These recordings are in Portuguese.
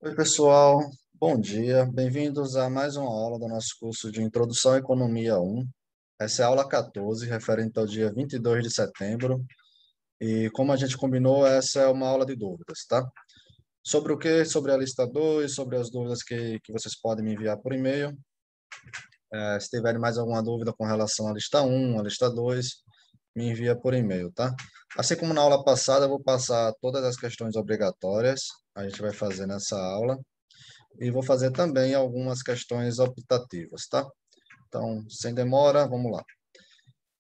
Oi, pessoal. Bom dia. Bem-vindos a mais uma aula do nosso curso de Introdução à Economia 1. Essa é a aula 14, referente ao dia 22 de setembro. E como a gente combinou, essa é uma aula de dúvidas, tá? Sobre o que? Sobre a lista 2, sobre as dúvidas que, que vocês podem me enviar por e-mail. É, se tiverem mais alguma dúvida com relação à lista 1, à lista 2, me envia por e-mail, tá? Assim como na aula passada, eu vou passar todas as questões obrigatórias a gente vai fazer nessa aula. E vou fazer também algumas questões optativas, tá? Então, sem demora, vamos lá.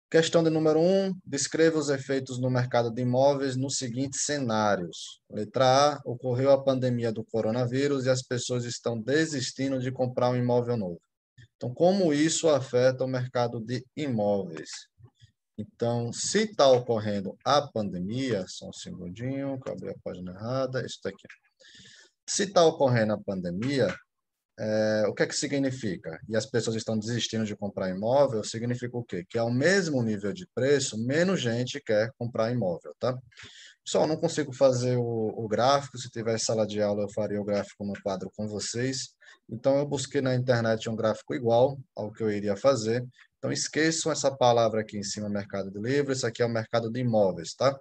Questão de número 1, um, descreva os efeitos no mercado de imóveis nos seguintes cenários. Letra A, ocorreu a pandemia do coronavírus e as pessoas estão desistindo de comprar um imóvel novo. Então, como isso afeta o mercado de imóveis? Então, se está ocorrendo a pandemia, só um segundinho, que eu abri a página errada, isso daqui. Se está ocorrendo a pandemia, é, o que é que significa? E as pessoas estão desistindo de comprar imóvel, significa o quê? Que ao é mesmo nível de preço, menos gente quer comprar imóvel, tá? Pessoal, não consigo fazer o, o gráfico, se tiver sala de aula eu faria o gráfico no quadro com vocês. Então eu busquei na internet um gráfico igual ao que eu iria fazer então, esqueçam essa palavra aqui em cima, mercado de livros, isso aqui é o mercado de imóveis, tá?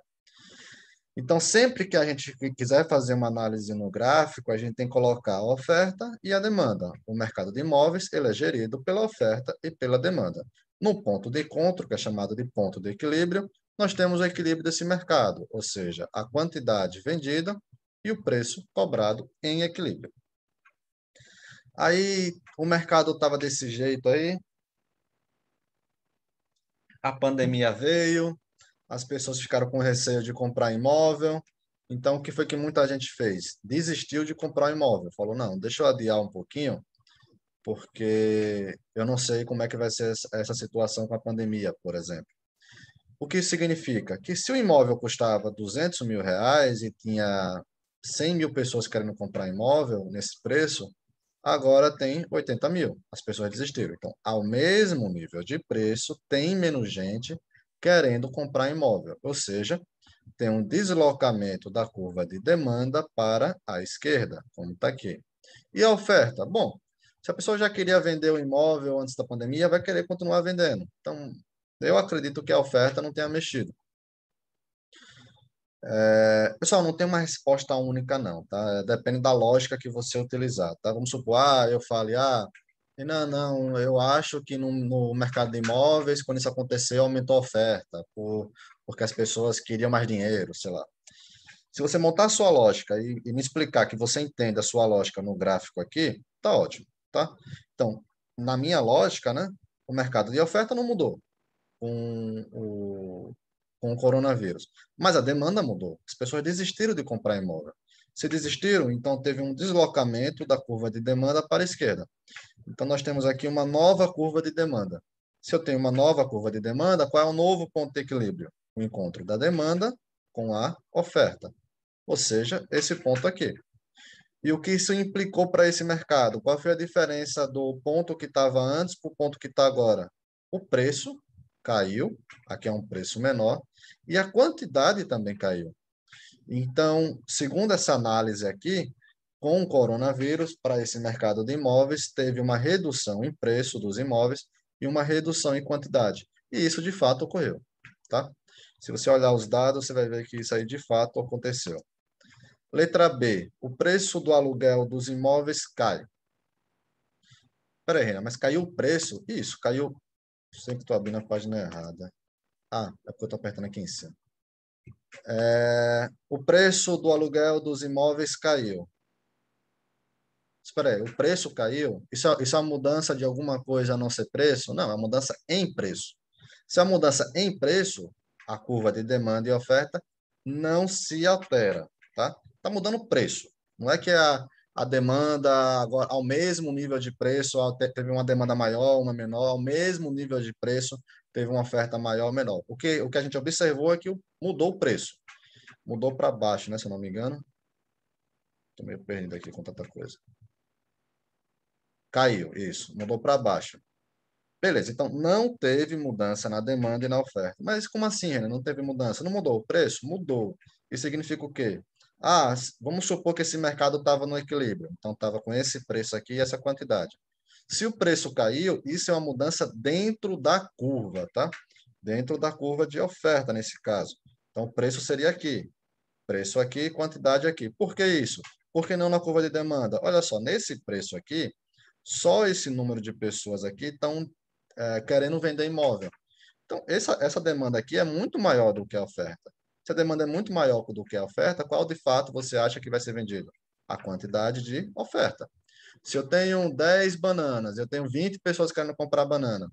Então, sempre que a gente quiser fazer uma análise no gráfico, a gente tem que colocar a oferta e a demanda. O mercado de imóveis ele é gerido pela oferta e pela demanda. No ponto de encontro, que é chamado de ponto de equilíbrio, nós temos o equilíbrio desse mercado, ou seja, a quantidade vendida e o preço cobrado em equilíbrio. Aí o mercado estava desse jeito aí, a pandemia veio, as pessoas ficaram com receio de comprar imóvel. Então, o que foi que muita gente fez? Desistiu de comprar imóvel. Falou, não, deixa eu adiar um pouquinho, porque eu não sei como é que vai ser essa situação com a pandemia, por exemplo. O que significa? Que se o imóvel custava 200 mil reais e tinha 100 mil pessoas querendo comprar imóvel nesse preço, agora tem 80 mil. As pessoas desistiram. Então, ao mesmo nível de preço, tem menos gente querendo comprar imóvel. Ou seja, tem um deslocamento da curva de demanda para a esquerda, como está aqui. E a oferta? Bom, se a pessoa já queria vender o imóvel antes da pandemia, vai querer continuar vendendo. Então, eu acredito que a oferta não tenha mexido. É, pessoal, não tem uma resposta única, não, tá? É, depende da lógica que você utilizar, tá? Vamos supor, ah, eu fale, ah, não, não, eu acho que no, no mercado de imóveis, quando isso aconteceu, aumentou a oferta, por, porque as pessoas queriam mais dinheiro, sei lá. Se você montar a sua lógica e, e me explicar que você entende a sua lógica no gráfico aqui, tá ótimo, tá? Então, na minha lógica, né, o mercado de oferta não mudou com o, com o coronavírus. Mas a demanda mudou. As pessoas desistiram de comprar imóvel. Se desistiram, então teve um deslocamento da curva de demanda para a esquerda. Então nós temos aqui uma nova curva de demanda. Se eu tenho uma nova curva de demanda, qual é o novo ponto de equilíbrio? O encontro da demanda com a oferta. Ou seja, esse ponto aqui. E o que isso implicou para esse mercado? Qual foi a diferença do ponto que estava antes para o ponto que está agora? O preço caiu, aqui é um preço menor, e a quantidade também caiu. Então, segundo essa análise aqui, com o coronavírus, para esse mercado de imóveis, teve uma redução em preço dos imóveis e uma redução em quantidade. E isso de fato ocorreu, tá? Se você olhar os dados, você vai ver que isso aí de fato aconteceu. Letra B, o preço do aluguel dos imóveis cai. Peraí, Renan, mas caiu o preço? Isso, caiu. Sempre estou abrindo a página errada. Ah, é porque eu estou apertando aqui em cima. É, o preço do aluguel dos imóveis caiu. Espera aí, o preço caiu? Isso é, isso é uma mudança de alguma coisa a não ser preço? Não, é uma mudança em preço. Se é a mudança em preço, a curva de demanda e oferta não se altera, tá? Está mudando o preço. Não é que a, a demanda agora, ao mesmo nível de preço, teve uma demanda maior, uma menor, ao mesmo nível de preço, teve uma oferta maior ou menor. Porque o que a gente observou é que mudou o preço. Mudou para baixo, né, se eu não me engano. Estou meio perdido aqui com tanta coisa. Caiu, isso. Mudou para baixo. Beleza, então não teve mudança na demanda e na oferta. Mas como assim, Renan? Não teve mudança? Não mudou o preço? Mudou. Isso significa o quê? Ah, vamos supor que esse mercado estava no equilíbrio. Então estava com esse preço aqui e essa quantidade. Se o preço caiu, isso é uma mudança dentro da curva, tá? Dentro da curva de oferta, nesse caso. Então, o preço seria aqui. Preço aqui, quantidade aqui. Por que isso? Por que não na curva de demanda? Olha só, nesse preço aqui, só esse número de pessoas aqui estão é, querendo vender imóvel. Então, essa, essa demanda aqui é muito maior do que a oferta. Se a demanda é muito maior do que a oferta, qual de fato você acha que vai ser vendido? A quantidade de oferta. Se eu tenho 10 bananas, eu tenho 20 pessoas querendo comprar banana.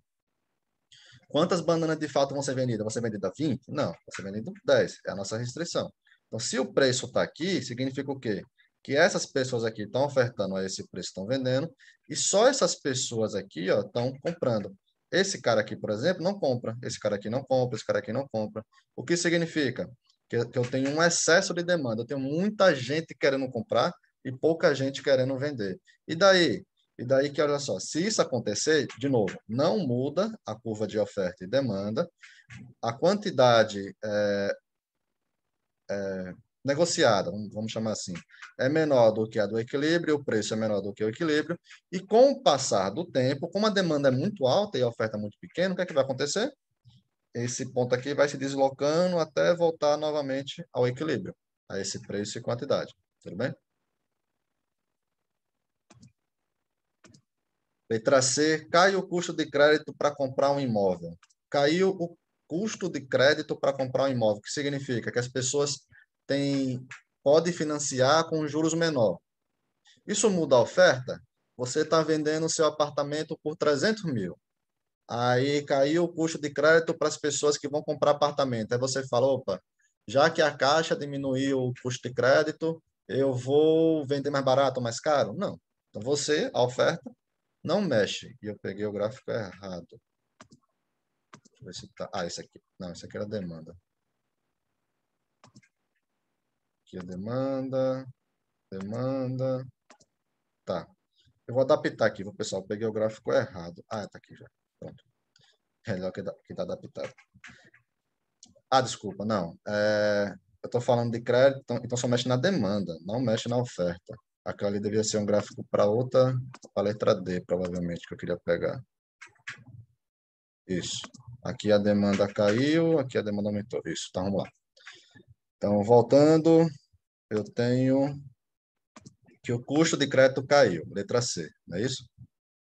Quantas bananas de fato vão ser vendidas? Vão ser vendidas 20? Não, vão ser vendidas 10. É a nossa restrição. Então, se o preço está aqui, significa o quê? Que essas pessoas aqui estão ofertando a esse preço, estão vendendo, e só essas pessoas aqui estão comprando. Esse cara aqui, por exemplo, não compra. Esse cara aqui não compra, esse cara aqui não compra. O que significa? Que eu tenho um excesso de demanda. Eu tenho muita gente querendo comprar e pouca gente querendo vender. E daí? E daí que, olha só, se isso acontecer, de novo, não muda a curva de oferta e demanda, a quantidade é, é, negociada, vamos chamar assim, é menor do que a do equilíbrio, o preço é menor do que o equilíbrio, e com o passar do tempo, como a demanda é muito alta e a oferta é muito pequena, o que é que vai acontecer? Esse ponto aqui vai se deslocando até voltar novamente ao equilíbrio, a esse preço e quantidade. Tudo bem? Letra C, cai o custo de crédito para comprar um imóvel. Caiu o custo de crédito para comprar um imóvel, o que significa que as pessoas têm, podem financiar com juros menor. Isso muda a oferta? Você está vendendo seu apartamento por 300 mil. Aí caiu o custo de crédito para as pessoas que vão comprar apartamento. Aí você fala, opa, já que a Caixa diminuiu o custo de crédito, eu vou vender mais barato, mais caro? Não. Então você, a oferta, não mexe. E eu peguei o gráfico errado. Deixa eu ver se tá. Ah, esse aqui. Não, esse aqui era a demanda. Aqui a é demanda. Demanda. Tá. Eu vou adaptar aqui, pessoal? Eu peguei o gráfico errado. Ah, tá aqui já. Pronto. Melhor que, que dá adaptado. Ah, desculpa, não. É, eu estou falando de crédito, então só mexe na demanda, não mexe na oferta. Aquilo ali devia ser um gráfico para outra, para a letra D, provavelmente, que eu queria pegar. Isso. Aqui a demanda caiu, aqui a demanda aumentou. Isso, tá, vamos lá. Então, voltando, eu tenho que o custo de crédito caiu, letra C, não é isso?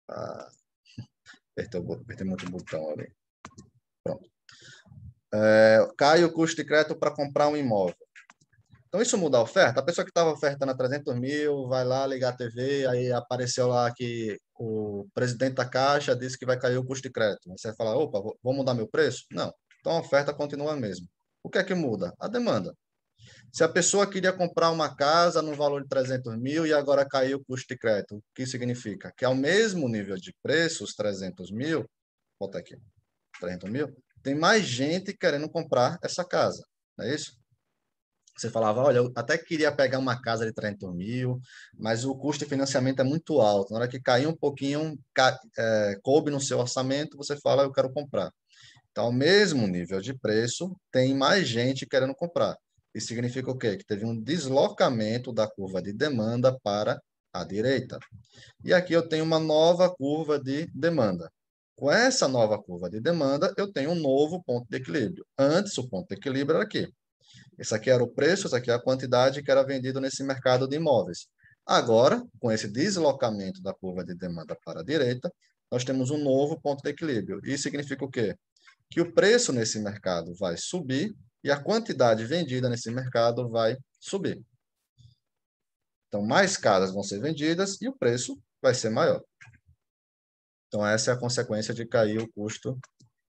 Ah, apertei, apertei muito o botão ali. Pronto. É, cai o custo de crédito para comprar um imóvel. Então, isso muda a oferta. A pessoa que estava ofertando a 300 mil vai lá ligar a TV, aí apareceu lá que o presidente da Caixa disse que vai cair o custo de crédito. Você vai falar, opa, vou mudar meu preço? Não. Então, a oferta continua a mesma. O que é que muda? A demanda. Se a pessoa queria comprar uma casa no valor de 300 mil e agora caiu o custo de crédito, o que significa? Que ao é mesmo nível de preço, os 300 mil, volta aqui, 300 mil, tem mais gente querendo comprar essa casa, não é isso? você falava, olha, eu até queria pegar uma casa de 30 mil, mas o custo de financiamento é muito alto. Na hora que cair um pouquinho, ca, é, coube no seu orçamento, você fala, eu quero comprar. Então, ao mesmo nível de preço, tem mais gente querendo comprar. Isso significa o quê? Que teve um deslocamento da curva de demanda para a direita. E aqui eu tenho uma nova curva de demanda. Com essa nova curva de demanda, eu tenho um novo ponto de equilíbrio. Antes, o ponto de equilíbrio era aqui esse aqui era o preço, essa aqui é a quantidade que era vendido nesse mercado de imóveis. Agora, com esse deslocamento da curva de demanda para a direita, nós temos um novo ponto de equilíbrio. Isso significa o quê? Que o preço nesse mercado vai subir e a quantidade vendida nesse mercado vai subir. Então, mais casas vão ser vendidas e o preço vai ser maior. Então, essa é a consequência de cair o custo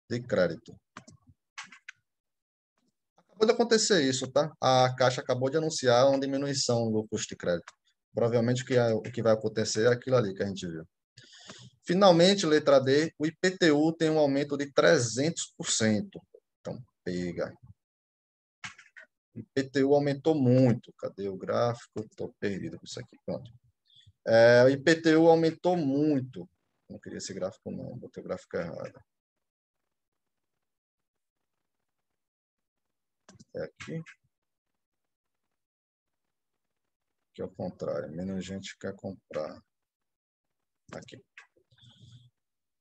de crédito. Acabou de acontecer isso, tá? A Caixa acabou de anunciar uma diminuição no custo de crédito. Provavelmente o que, é, o que vai acontecer é aquilo ali que a gente viu. Finalmente, letra D, o IPTU tem um aumento de 300%. Então, pega. O IPTU aumentou muito. Cadê o gráfico? Estou perdido com isso aqui. Pronto. É, o IPTU aumentou muito. Não queria esse gráfico, não. Botei o gráfico errado. é aqui. Que é o contrário, menos gente quer comprar. Aqui.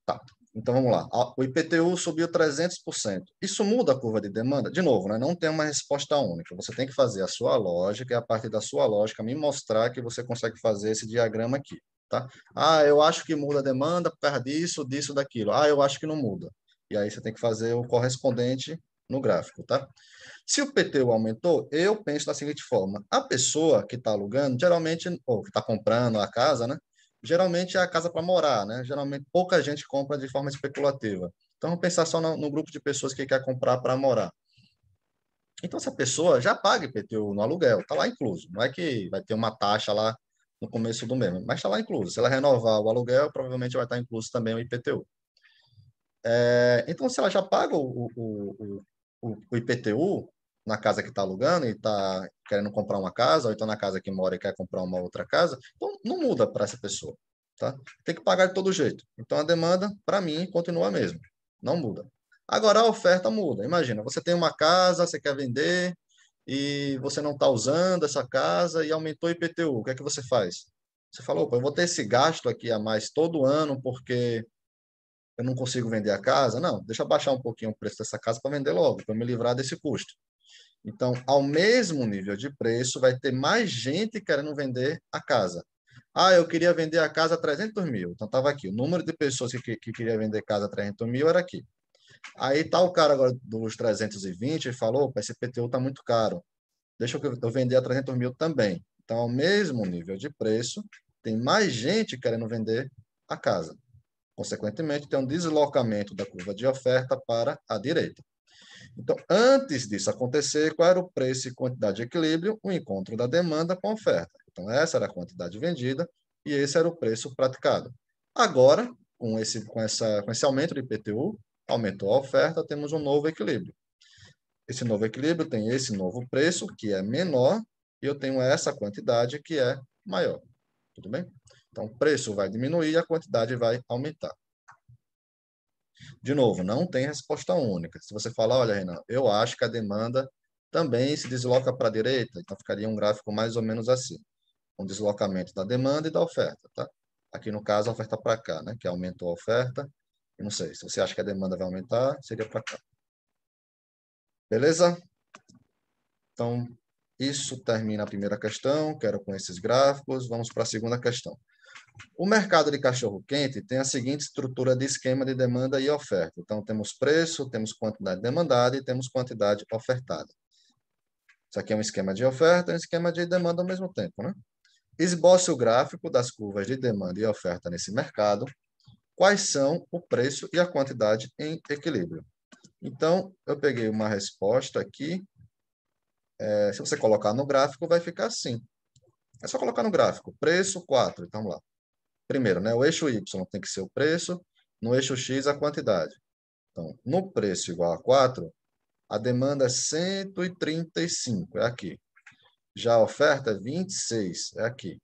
Tá, então vamos lá. O IPTU subiu 300%. Isso muda a curva de demanda? De novo, né? não tem uma resposta única. Você tem que fazer a sua lógica e a partir da sua lógica me mostrar que você consegue fazer esse diagrama aqui. Tá? Ah, eu acho que muda a demanda por causa disso, disso, daquilo. Ah, eu acho que não muda. E aí você tem que fazer o correspondente no gráfico, tá? Se o PTU aumentou, eu penso da seguinte forma: a pessoa que está alugando, geralmente, ou que está comprando a casa, né? Geralmente é a casa para morar, né? Geralmente pouca gente compra de forma especulativa. Então, vamos pensar só no, no grupo de pessoas que quer comprar para morar. Então, essa pessoa já paga IPTU no aluguel, está lá incluso. Não é que vai ter uma taxa lá no começo do mês, mas está lá incluso. Se ela renovar o aluguel, provavelmente vai estar tá incluso também o IPTU. É, então, se ela já paga o, o, o, o, o IPTU na casa que está alugando e está querendo comprar uma casa, ou então na casa que mora e quer comprar uma outra casa, então não muda para essa pessoa, tá? Tem que pagar de todo jeito. Então a demanda, para mim, continua a mesma, não muda. Agora a oferta muda. Imagina, você tem uma casa, você quer vender e você não está usando essa casa e aumentou o IPTU, o que é que você faz? Você falou, eu vou ter esse gasto aqui a mais todo ano porque eu não consigo vender a casa, não, deixa eu baixar um pouquinho o preço dessa casa para vender logo, para me livrar desse custo. Então, ao mesmo nível de preço, vai ter mais gente querendo vender a casa. Ah, eu queria vender a casa a 300 mil. Então, estava aqui. O número de pessoas que, que queria vender casa a 300 mil era aqui. Aí está o cara agora dos 320 e falou, "O esse está muito caro. Deixa eu, eu vender a 300 mil também. Então, ao mesmo nível de preço, tem mais gente querendo vender a casa. Consequentemente, tem um deslocamento da curva de oferta para a direita. Então, antes disso acontecer, qual era o preço e quantidade de equilíbrio? O encontro da demanda com a oferta. Então, essa era a quantidade vendida e esse era o preço praticado. Agora, com esse, com essa, com esse aumento de IPTU, aumentou a oferta, temos um novo equilíbrio. Esse novo equilíbrio tem esse novo preço, que é menor, e eu tenho essa quantidade, que é maior. Tudo bem? Então, o preço vai diminuir e a quantidade vai aumentar. De novo, não tem resposta única. Se você falar, olha, Renan, eu acho que a demanda também se desloca para a direita, então ficaria um gráfico mais ou menos assim. Um deslocamento da demanda e da oferta, tá? Aqui, no caso, a oferta para cá, né? Que aumentou a oferta. Eu não sei, se você acha que a demanda vai aumentar, seria para cá. Beleza? Então, isso termina a primeira questão, quero com esses gráficos. Vamos para a segunda questão. O mercado de cachorro-quente tem a seguinte estrutura de esquema de demanda e oferta. Então, temos preço, temos quantidade demandada e temos quantidade ofertada. Isso aqui é um esquema de oferta e um esquema de demanda ao mesmo tempo. Né? Esboce o gráfico das curvas de demanda e oferta nesse mercado. Quais são o preço e a quantidade em equilíbrio? Então, eu peguei uma resposta aqui. É, se você colocar no gráfico, vai ficar assim. É só colocar no gráfico. Preço 4. Então, vamos lá primeiro, né, o eixo Y tem que ser o preço, no eixo X a quantidade. Então, no preço igual a 4, a demanda é 135, é aqui. Já a oferta é 26, é aqui.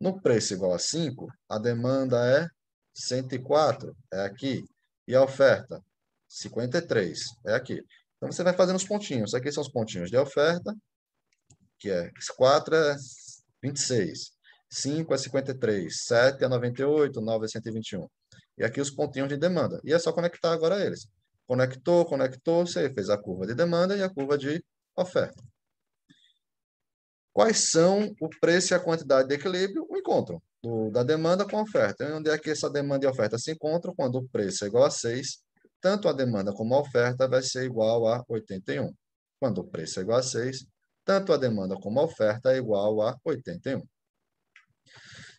No preço igual a 5, a demanda é 104, é aqui. E a oferta, 53, é aqui. Então, você vai fazendo os pontinhos. Aqui são os pontinhos de oferta, que é 4 é 26. 5 é 53, 7 é 98, 9 é 121. E aqui os pontinhos de demanda. E é só conectar agora eles. Conectou, conectou, você fez a curva de demanda e a curva de oferta. Quais são o preço e a quantidade de equilíbrio? O encontro do, da demanda com a oferta. E onde é que essa demanda e oferta se encontram? Quando o preço é igual a 6, tanto a demanda como a oferta vai ser igual a 81. Quando o preço é igual a 6, tanto a demanda como a oferta é igual a 81.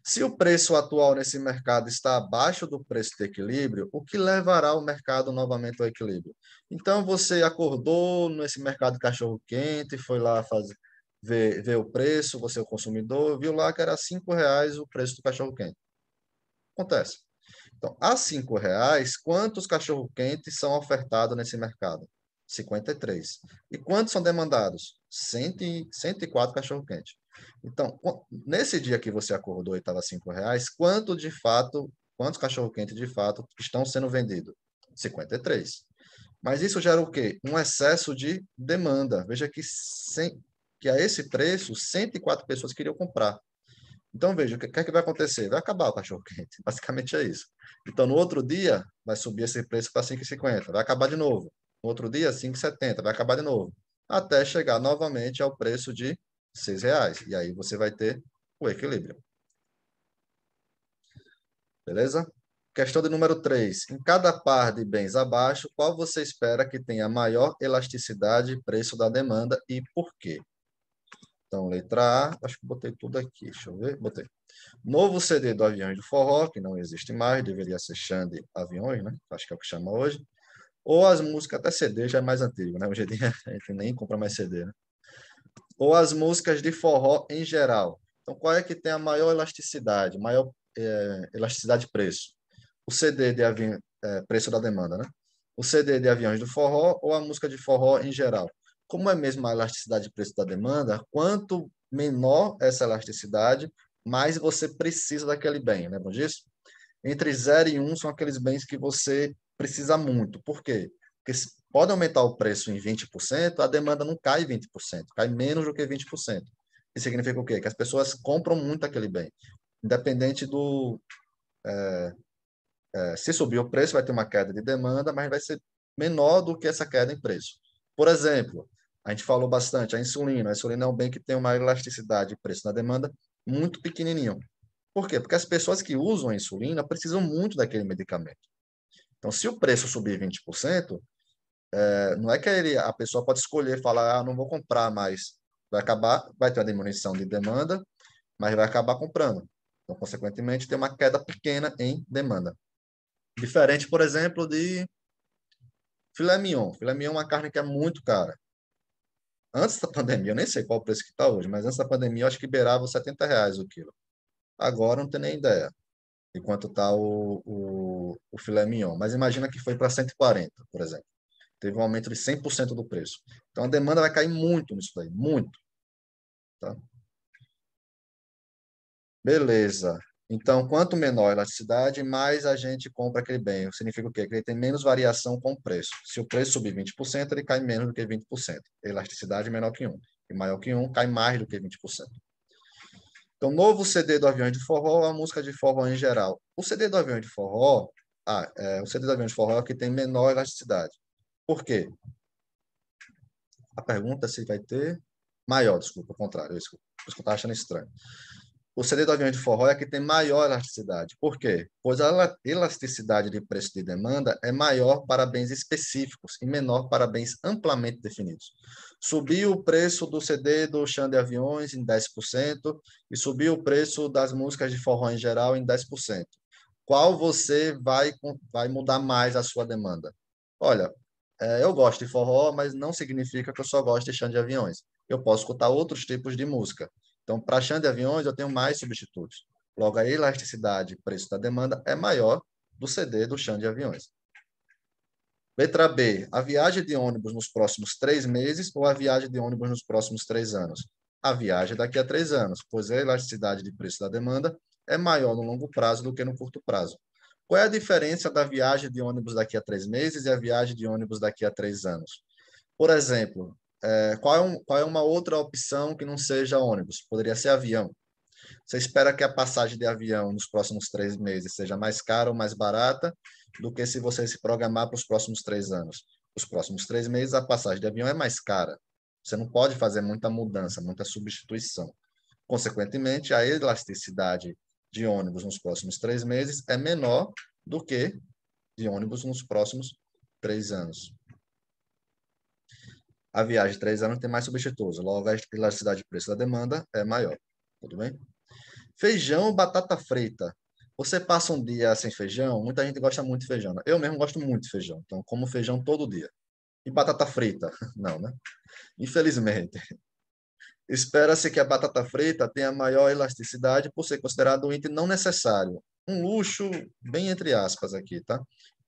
Se o preço atual nesse mercado está abaixo do preço de equilíbrio, o que levará o mercado novamente ao equilíbrio? Então, você acordou nesse mercado de cachorro-quente, foi lá fazer, ver, ver o preço, você é o consumidor, viu lá que era R$ reais o preço do cachorro-quente. Acontece. Então, a R$ reais, quantos cachorro-quentes são ofertados nesse mercado? 53. E quantos são demandados? 100, 104 cachorro-quente. Então, nesse dia que você acordou e estava cinco reais, quanto de fato, quantos cachorro-quente de fato estão sendo vendidos? 53. Mas isso gera o quê? Um excesso de demanda. Veja que, sem, que a esse preço, 104 pessoas queriam comprar. Então, veja, o que é que vai acontecer? Vai acabar o cachorro-quente. Basicamente é isso. Então, no outro dia, vai subir esse preço para 5,50. Vai acabar de novo. No outro dia, 5,70. Vai acabar de novo. Até chegar novamente ao preço de seis reais. E aí você vai ter o equilíbrio. Beleza? Questão de número 3. Em cada par de bens abaixo, qual você espera que tenha maior elasticidade preço da demanda e por quê? Então, letra A, acho que botei tudo aqui, deixa eu ver, botei. Novo CD do Aviões do Forró, que não existe mais, deveria ser Xande Aviões, né? Acho que é o que chama hoje. Ou as músicas, até CD já é mais antigo, né? Hoje em dia a gente nem compra mais CD, né? ou as músicas de forró em geral. Então, qual é que tem a maior elasticidade, maior é, elasticidade de preço? O CD de avião, é, preço da demanda, né? O CD de aviões do forró ou a música de forró em geral? Como é mesmo a elasticidade de preço da demanda, quanto menor essa elasticidade, mais você precisa daquele bem, lembra disso? Entre 0 e 1 um são aqueles bens que você precisa muito. Por quê? Porque pode aumentar o preço em 20%, a demanda não cai 20%, cai menos do que 20%. Isso significa o quê? Que as pessoas compram muito aquele bem. Independente do. É, é, se subir o preço, vai ter uma queda de demanda, mas vai ser menor do que essa queda em preço. Por exemplo, a gente falou bastante, a insulina. A insulina é um bem que tem uma elasticidade de preço na demanda muito pequenininho. Por quê? Porque as pessoas que usam a insulina precisam muito daquele medicamento. Então, se o preço subir 20%, é, não é que ele, a pessoa pode escolher falar, ah, não vou comprar mais. Vai acabar, vai ter uma diminuição de demanda, mas vai acabar comprando. Então, consequentemente, tem uma queda pequena em demanda. Diferente, por exemplo, de filé mignon. Filé mignon é uma carne que é muito cara. Antes da pandemia, eu nem sei qual o preço que está hoje, mas antes da pandemia eu acho que beirava 70 reais o quilo. Agora não tenho nem ideia de quanto está o, o, o filé mignon. Mas imagina que foi para 140, por exemplo. Teve um aumento de 100% do preço. Então, a demanda vai cair muito nisso daí, muito. Tá? Beleza. Então, quanto menor a elasticidade, mais a gente compra aquele bem. Significa o quê? Que ele tem menos variação com o preço. Se o preço subir 20%, ele cai menos do que 20%. Elasticidade menor que 1. E maior que 1, cai mais do que 20%. Então, novo CD do Avião de Forró, a música de forró em geral. O CD do Avião de Forró, ah, é, o CD do Avião de Forró é o que tem menor elasticidade. Por quê? A pergunta se vai ter maior, desculpa, ao contrário, isso, isso que eu estava achando estranho. O CD do avião de forró é que tem maior elasticidade. Por quê? Pois a elasticidade de preço de demanda é maior para bens específicos e menor para bens amplamente definidos. Subiu o preço do CD do chão de aviões em 10% e subiu o preço das músicas de forró em geral em 10%. Qual você vai, vai mudar mais a sua demanda? Olha, é, eu gosto de forró, mas não significa que eu só gosto de chão de aviões. Eu posso escutar outros tipos de música. Então, para chão de aviões, eu tenho mais substitutos. Logo, a elasticidade, preço da demanda, é maior do CD do chão de aviões. Letra B, a viagem de ônibus nos próximos três meses ou a viagem de ônibus nos próximos três anos? A viagem daqui a três anos, pois a elasticidade de preço da demanda é maior no longo prazo do que no curto prazo. Qual é a diferença da viagem de ônibus daqui a três meses e a viagem de ônibus daqui a três anos? Por exemplo, é, qual, é um, qual é uma outra opção que não seja ônibus? Poderia ser avião. Você espera que a passagem de avião nos próximos três meses seja mais cara ou mais barata do que se você se programar para os próximos três anos. Os próximos três meses, a passagem de avião é mais cara. Você não pode fazer muita mudança, muita substituição. Consequentemente, a elasticidade de ônibus nos próximos três meses é menor do que de ônibus nos próximos três anos. A viagem de três anos tem mais substitutos, logo a elasticidade de preço da demanda é maior. Tudo bem? Feijão, batata frita. Você passa um dia sem feijão, muita gente gosta muito de feijão. Né? Eu mesmo gosto muito de feijão, então como feijão todo dia. E batata frita? Não, né? Infelizmente. Espera-se que a batata frita tenha maior elasticidade por ser considerado um item não necessário. Um luxo, bem entre aspas aqui, tá?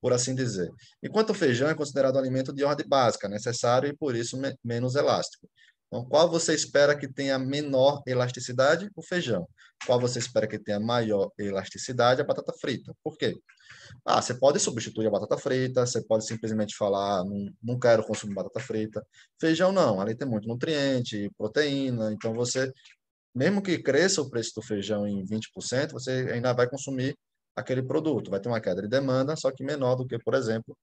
Por assim dizer. Enquanto o feijão é considerado um alimento de ordem básica, necessário e por isso me menos elástico. Então, qual você espera que tenha menor elasticidade? O feijão. Qual você espera que tenha maior elasticidade? A batata frita. Por quê? Ah, você pode substituir a batata frita, você pode simplesmente falar, ah, não, não quero consumir batata frita. Feijão não, ali tem muito nutriente, proteína, então você, mesmo que cresça o preço do feijão em 20%, você ainda vai consumir aquele produto, vai ter uma queda de demanda, só que menor do que, por exemplo,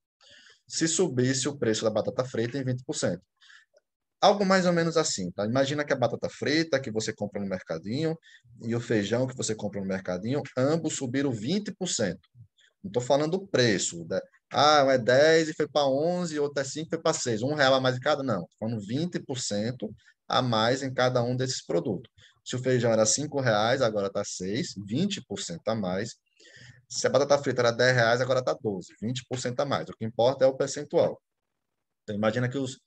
se subisse o preço da batata frita em 20%. Algo mais ou menos assim, tá? Imagina que a batata frita que você compra no mercadinho e o feijão que você compra no mercadinho, ambos subiram 20%. Não estou falando do preço. Né? Ah, um é 10 e foi para 11, outro é 5 e foi para 6. Um real a mais em cada? Não. Estou falando 20% a mais em cada um desses produtos. Se o feijão era 5 reais, agora está 6, 20% a mais. Se a batata frita era 10 reais, agora está 12, 20% a mais. O que importa é o percentual. Então, imagina que os,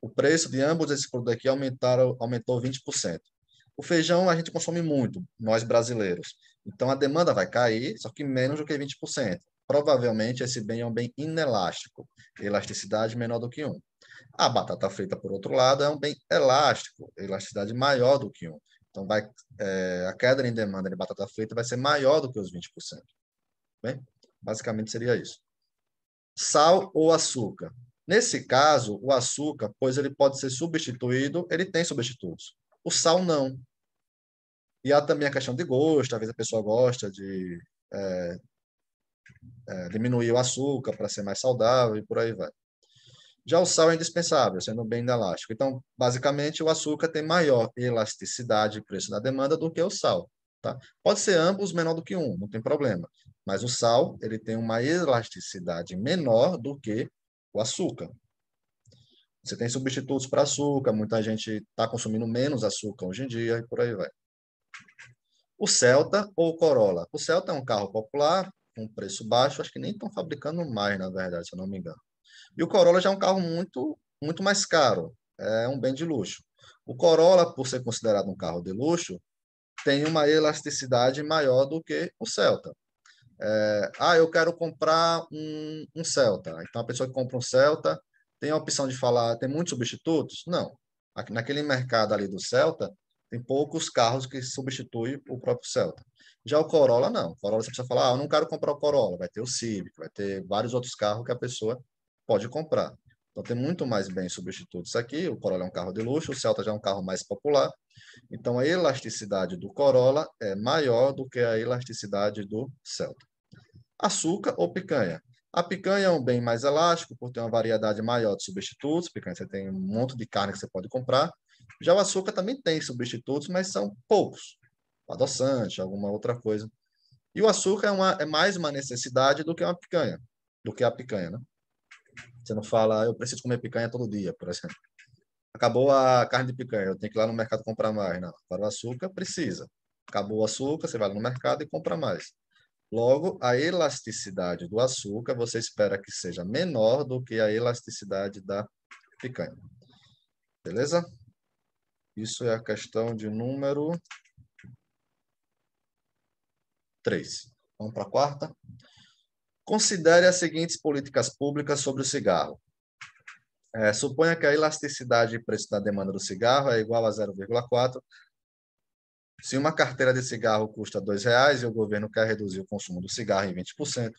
o preço de ambos esses produtos aqui aumentaram, aumentou 20%. O feijão a gente consome muito, nós brasileiros. Então, a demanda vai cair, só que menos do que 20%. Provavelmente, esse bem é um bem inelástico, elasticidade menor do que 1. A batata frita, por outro lado, é um bem elástico, elasticidade maior do que 1. Então, vai, é, a queda em demanda de batata frita vai ser maior do que os 20%. Bem, basicamente seria isso. Sal ou açúcar? Nesse caso, o açúcar, pois ele pode ser substituído, ele tem substitutos. O sal não. E há também a questão de gosto, às vezes a pessoa gosta de é, é, diminuir o açúcar para ser mais saudável e por aí vai. Já o sal é indispensável, sendo bem inelástico. Então, basicamente, o açúcar tem maior elasticidade preço da demanda do que o sal. Tá? Pode ser ambos menor do que um, não tem problema. Mas o sal ele tem uma elasticidade menor do que o açúcar. Você tem substitutos para açúcar, muita gente está consumindo menos açúcar hoje em dia e por aí vai. O Celta ou o Corolla? O Celta é um carro popular, com um preço baixo, acho que nem estão fabricando mais, na verdade, se eu não me engano. E o Corolla já é um carro muito, muito mais caro, é um bem de luxo. O Corolla, por ser considerado um carro de luxo, tem uma elasticidade maior do que o Celta. É, ah, eu quero comprar um, um Celta. Então, a pessoa que compra um Celta tem a opção de falar, tem muitos substitutos? Não. Naquele mercado ali do Celta, tem poucos carros que substituem o próprio Celta. Já o Corolla, não. O Corolla você precisa falar, ah, eu não quero comprar o Corolla. Vai ter o Civic, vai ter vários outros carros que a pessoa pode comprar. Então tem muito mais bem substitutos aqui. O Corolla é um carro de luxo, o Celta já é um carro mais popular. Então a elasticidade do Corolla é maior do que a elasticidade do Celta. Açúcar ou picanha? A picanha é um bem mais elástico, por ter uma variedade maior de substitutos. Picanha você tem um monte de carne que você pode comprar. Já o açúcar também tem substitutos, mas são poucos. adoçante, alguma outra coisa. E o açúcar é, uma, é mais uma necessidade do que uma picanha, do que a picanha, né? Você não fala, ah, eu preciso comer picanha todo dia, por exemplo. Acabou a carne de picanha, eu tenho que ir lá no mercado comprar mais. Não, para o açúcar, precisa. Acabou o açúcar, você vai lá no mercado e compra mais. Logo, a elasticidade do açúcar você espera que seja menor do que a elasticidade da picanha. Beleza? Isso é a questão de número 3. Vamos para a quarta. Considere as seguintes políticas públicas sobre o cigarro. É, suponha que a elasticidade de preço da demanda do cigarro é igual a 0,4. Se uma carteira de cigarro custa R$ 2,00 e o governo quer reduzir o consumo do cigarro em 20%,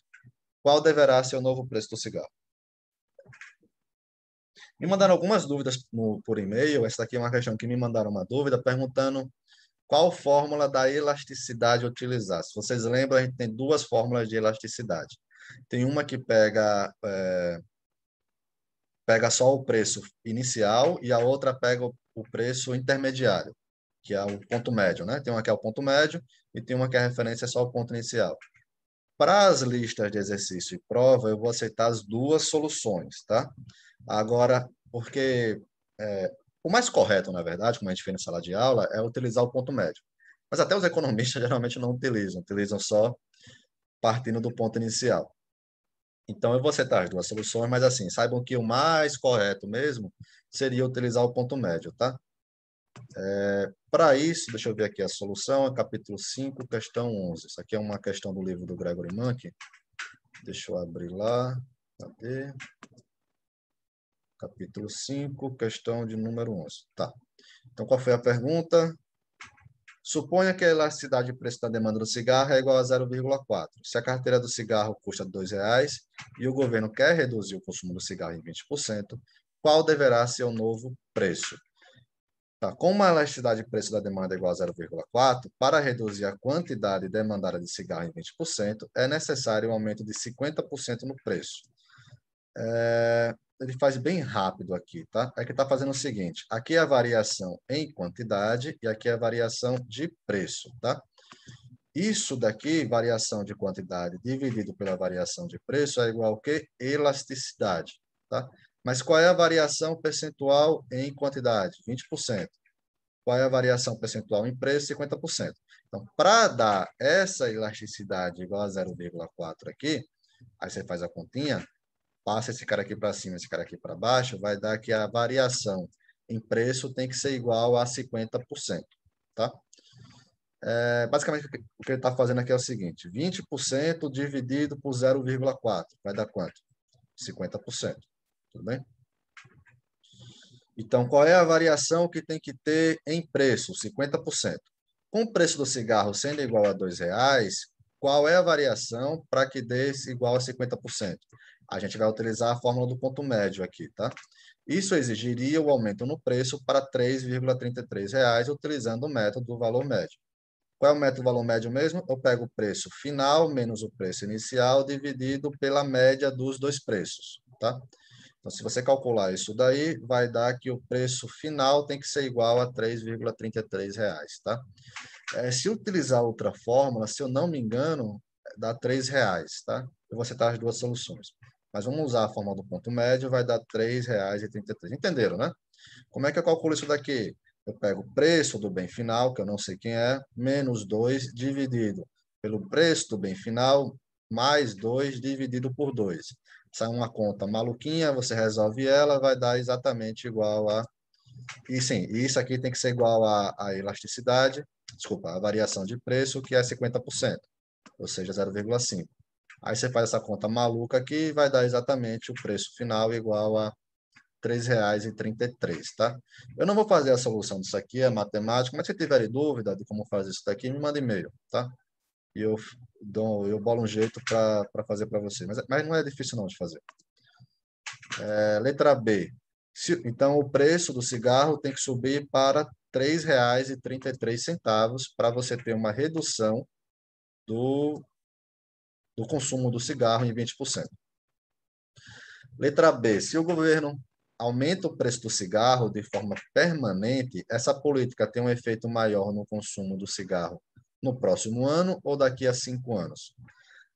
qual deverá ser o novo preço do cigarro? Me mandaram algumas dúvidas no, por e-mail. Essa aqui é uma questão que me mandaram uma dúvida perguntando qual fórmula da elasticidade utilizar. Se vocês lembram, a gente tem duas fórmulas de elasticidade. Tem uma que pega é, pega só o preço inicial e a outra pega o, o preço intermediário, que é o ponto médio, né? Tem uma que é o ponto médio e tem uma que é a referência só o ponto inicial. Para as listas de exercício e prova, eu vou aceitar as duas soluções, tá? Agora, porque é, o mais correto, na verdade, como a gente fez na sala de aula, é utilizar o ponto médio. Mas até os economistas geralmente não utilizam, utilizam só partindo do ponto inicial. Então, eu vou setar as duas soluções, mas assim, saibam que o mais correto mesmo seria utilizar o ponto médio, tá? É, Para isso, deixa eu ver aqui a solução, é capítulo 5, questão 11. Isso aqui é uma questão do livro do Gregory Mank. Deixa eu abrir lá. Cadê? Capítulo 5, questão de número 11. Tá. Então, qual foi a pergunta? Suponha que a elasticidade de preço da demanda do cigarro é igual a 0,4. Se a carteira do cigarro custa R$ 2,00 e o governo quer reduzir o consumo do cigarro em 20%, qual deverá ser o novo preço? Tá, como a elasticidade de preço da demanda é igual a 0,4, para reduzir a quantidade demandada de cigarro em 20%, é necessário um aumento de 50% no preço. É, ele faz bem rápido aqui, tá? É que está fazendo o seguinte: aqui é a variação em quantidade e aqui é a variação de preço, tá? Isso daqui, variação de quantidade dividido pela variação de preço, é igual a que? Elasticidade, tá? Mas qual é a variação percentual em quantidade? 20%. Qual é a variação percentual em preço? 50%. Então, para dar essa elasticidade igual a 0,4 aqui, aí você faz a continha, passa esse cara aqui para cima, esse cara aqui para baixo, vai dar que a variação em preço tem que ser igual a 50%, tá? É, basicamente, o que ele está fazendo aqui é o seguinte, 20% dividido por 0,4, vai dar quanto? 50%, tudo bem? Então, qual é a variação que tem que ter em preço? 50%. Com o preço do cigarro sendo igual a R$ reais, qual é a variação para que dê igual a 50%? A gente vai utilizar a fórmula do ponto médio aqui, tá? Isso exigiria o aumento no preço para R$ 3,33, utilizando o método do valor médio. Qual é o método do valor médio mesmo? Eu pego o preço final menos o preço inicial dividido pela média dos dois preços, tá? Então, se você calcular isso daí, vai dar que o preço final tem que ser igual a R$ 3,33, tá? É, se utilizar outra fórmula, se eu não me engano, dá R$ 3,00, tá? Eu vou acertar tá as duas soluções. Mas vamos usar a fórmula do ponto médio, vai dar R$ 3,33. Entenderam, né? Como é que eu calculo isso daqui? Eu pego o preço do bem final, que eu não sei quem é, menos 2 dividido pelo preço do bem final, mais 2 dividido por 2. Sai uma conta maluquinha, você resolve ela, vai dar exatamente igual a... E sim, isso aqui tem que ser igual a, a elasticidade, desculpa, a variação de preço, que é 50%, ou seja, 0,5. Aí você faz essa conta maluca que vai dar exatamente o preço final igual a R$ 3,33, tá? Eu não vou fazer a solução disso aqui, é matemática, mas se tiverem dúvida de como fazer isso daqui, me manda e-mail, tá? E eu, dou, eu bolo um jeito para fazer para você. Mas, é, mas não é difícil não de fazer. É, letra B. Se, então, o preço do cigarro tem que subir para R$ 3,33 para você ter uma redução do do consumo do cigarro em 20%. Letra B. Se o governo aumenta o preço do cigarro de forma permanente, essa política tem um efeito maior no consumo do cigarro no próximo ano ou daqui a cinco anos.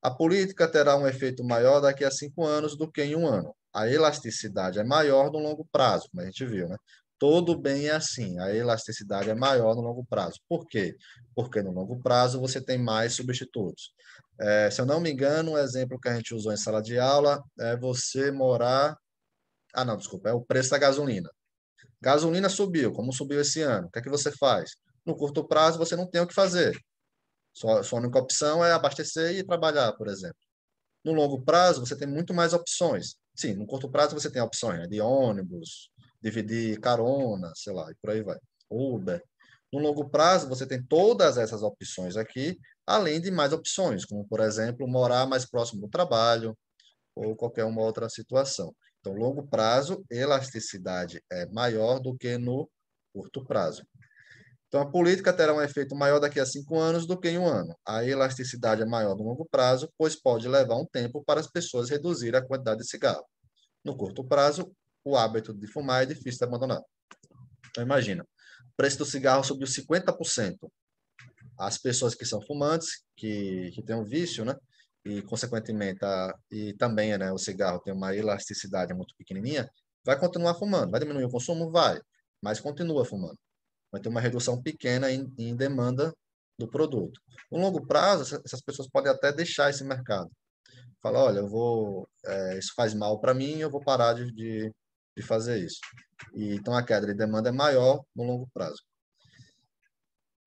A política terá um efeito maior daqui a cinco anos do que em um ano. A elasticidade é maior no longo prazo, como a gente viu, né? Todo bem é assim, a elasticidade é maior no longo prazo. Por quê? Porque no longo prazo você tem mais substitutos. É, se eu não me engano, o um exemplo que a gente usou em sala de aula é você morar. Ah, não, desculpa, é o preço da gasolina. Gasolina subiu, como subiu esse ano. O que é que você faz? No curto prazo, você não tem o que fazer. Sua, sua única opção é abastecer e trabalhar, por exemplo. No longo prazo, você tem muito mais opções. Sim, no curto prazo você tem opções né? de ônibus, dividir carona, sei lá, e por aí vai. Uber. No longo prazo, você tem todas essas opções aqui, além de mais opções, como, por exemplo, morar mais próximo do trabalho ou qualquer uma outra situação. Então, longo prazo, elasticidade é maior do que no curto prazo. Então, a política terá um efeito maior daqui a cinco anos do que em um ano. A elasticidade é maior no longo prazo, pois pode levar um tempo para as pessoas reduzirem a quantidade de cigarro. No curto prazo, o hábito de fumar é difícil de abandonar. Então, imagina, preço do cigarro subiu 50%. As pessoas que são fumantes, que, que têm um vício, né? E, consequentemente, a, e também né, o cigarro tem uma elasticidade muito pequenininha, vai continuar fumando. Vai diminuir o consumo? Vai. Mas continua fumando. Vai ter uma redução pequena em, em demanda do produto. No longo prazo, essas pessoas podem até deixar esse mercado. Falar, olha, eu vou, é, isso faz mal para mim, eu vou parar de, de, de fazer isso. E, então, a queda de demanda é maior no longo prazo.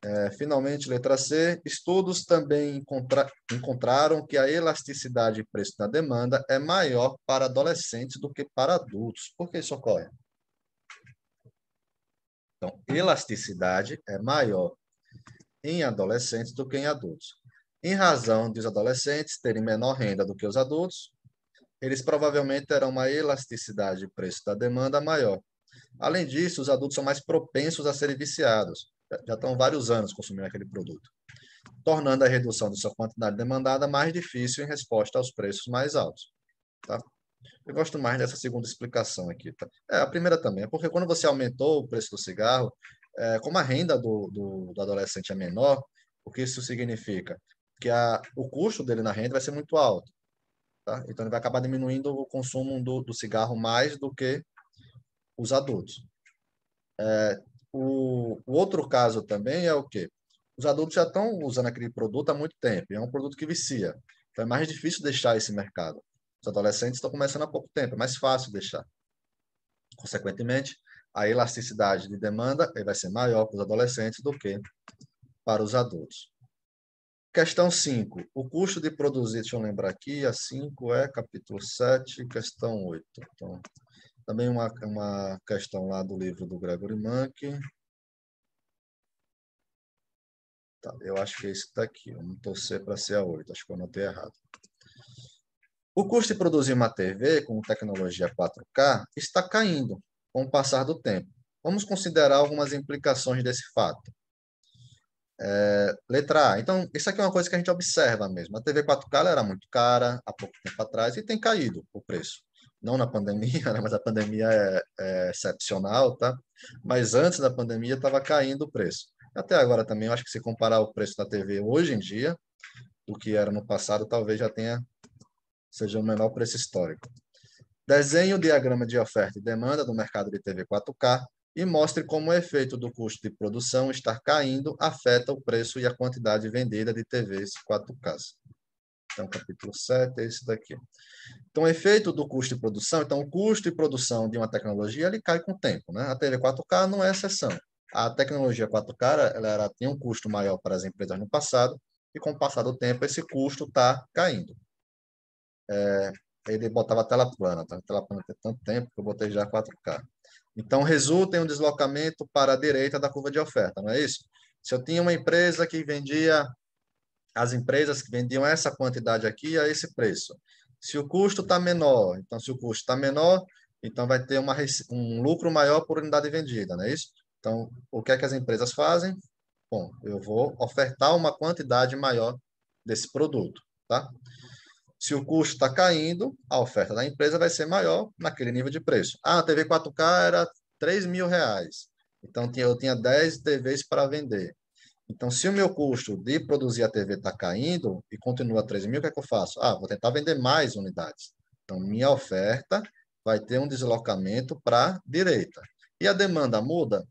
É, finalmente, letra C. Estudos também encontra encontraram que a elasticidade de preço da demanda é maior para adolescentes do que para adultos. Por que isso ocorre? Então, elasticidade é maior em adolescentes do que em adultos. Em razão de os adolescentes terem menor renda do que os adultos, eles provavelmente terão uma elasticidade de preço da demanda maior. Além disso, os adultos são mais propensos a serem viciados, já estão vários anos consumindo aquele produto, tornando a redução de sua quantidade demandada mais difícil em resposta aos preços mais altos. Tá? Eu gosto mais dessa segunda explicação aqui. Tá? É, a primeira também, é porque quando você aumentou o preço do cigarro, é, como a renda do, do, do adolescente é menor, o que isso significa? Que a, o custo dele na renda vai ser muito alto. Tá? Então, ele vai acabar diminuindo o consumo do, do cigarro mais do que os adultos. É, o, o, outro caso também é o quê? Os adultos já estão usando aquele produto há muito tempo, é um produto que vicia. Então, é mais difícil deixar esse mercado. Os adolescentes estão começando há pouco tempo, é mais fácil deixar. Consequentemente, a elasticidade de demanda vai ser maior para os adolescentes do que para os adultos. Questão 5. O custo de produzir, deixa eu lembrar aqui, a 5 é capítulo 7, questão 8. Então, também uma, uma questão lá do livro do Gregory Mank. Tá, eu acho que é esse que está aqui. Vamos torcer para ser a 8, acho que eu anotei errado. O custo de produzir uma TV com tecnologia 4K está caindo com o passar do tempo. Vamos considerar algumas implicações desse fato. É, letra A. Então, isso aqui é uma coisa que a gente observa mesmo. A TV 4K era muito cara há pouco tempo atrás e tem caído o preço. Não na pandemia, né? mas a pandemia é, é excepcional, tá? Mas antes da pandemia estava caindo o preço. Até agora também, eu acho que se comparar o preço da TV hoje em dia, do que era no passado, talvez já tenha seja o menor preço histórico. Desenhe o diagrama de oferta e demanda do mercado de TV 4K e mostre como o efeito do custo de produção estar caindo afeta o preço e a quantidade vendida de TVs 4K. Então, capítulo 7 é esse daqui. Então, o efeito do custo de produção. Então, o custo de produção de uma tecnologia ele cai com o tempo. Né? A TV 4K não é exceção. A tecnologia 4K ela era, tinha um custo maior para as empresas no passado, e com o passar do tempo, esse custo está caindo. É, ele botava tela plana, tá? tela plana tem tanto tempo que eu botei já 4K. Então, resulta em um deslocamento para a direita da curva de oferta, não é isso? Se eu tinha uma empresa que vendia, as empresas que vendiam essa quantidade aqui a esse preço. Se o custo está menor, então se o custo está menor, então vai ter uma, um lucro maior por unidade vendida, não é isso? Então, o que é que as empresas fazem? Bom, eu vou ofertar uma quantidade maior desse produto, tá? Se o custo está caindo, a oferta da empresa vai ser maior naquele nível de preço. Ah, a TV 4K era 3 mil reais, então eu tinha 10 TVs para vender. Então, se o meu custo de produzir a TV está caindo e continua 3 mil, o que é que eu faço? Ah, vou tentar vender mais unidades. Então, minha oferta vai ter um deslocamento para a direita. E a demanda muda?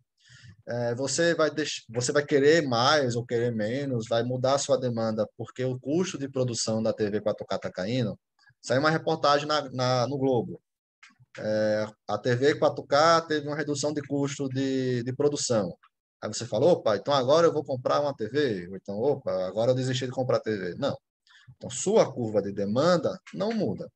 é, você, vai você vai querer mais ou querer menos, vai mudar a sua demanda, porque o custo de produção da TV 4K está caindo. Saiu uma reportagem na, na no Globo. É, a TV 4K teve uma redução de custo de, de produção. Aí você falou, opa, então agora eu vou comprar uma TV. Ou então, opa, agora eu desisti de comprar TV. Não. Então, sua curva de demanda não muda.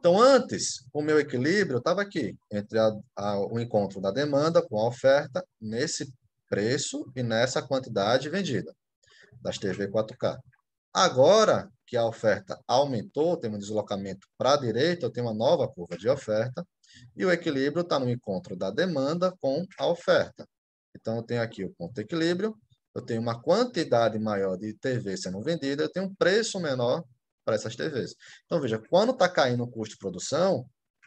Então, antes, o meu equilíbrio estava aqui, entre a, a, o encontro da demanda com a oferta, nesse preço e nessa quantidade vendida das TV 4K. Agora que a oferta aumentou, tem um deslocamento para a direita, eu tenho uma nova curva de oferta, e o equilíbrio está no encontro da demanda com a oferta. Então, eu tenho aqui o ponto equilíbrio, eu tenho uma quantidade maior de TV sendo vendida, eu tenho um preço menor para essas TVs. Então, veja, quando está caindo o custo de produção,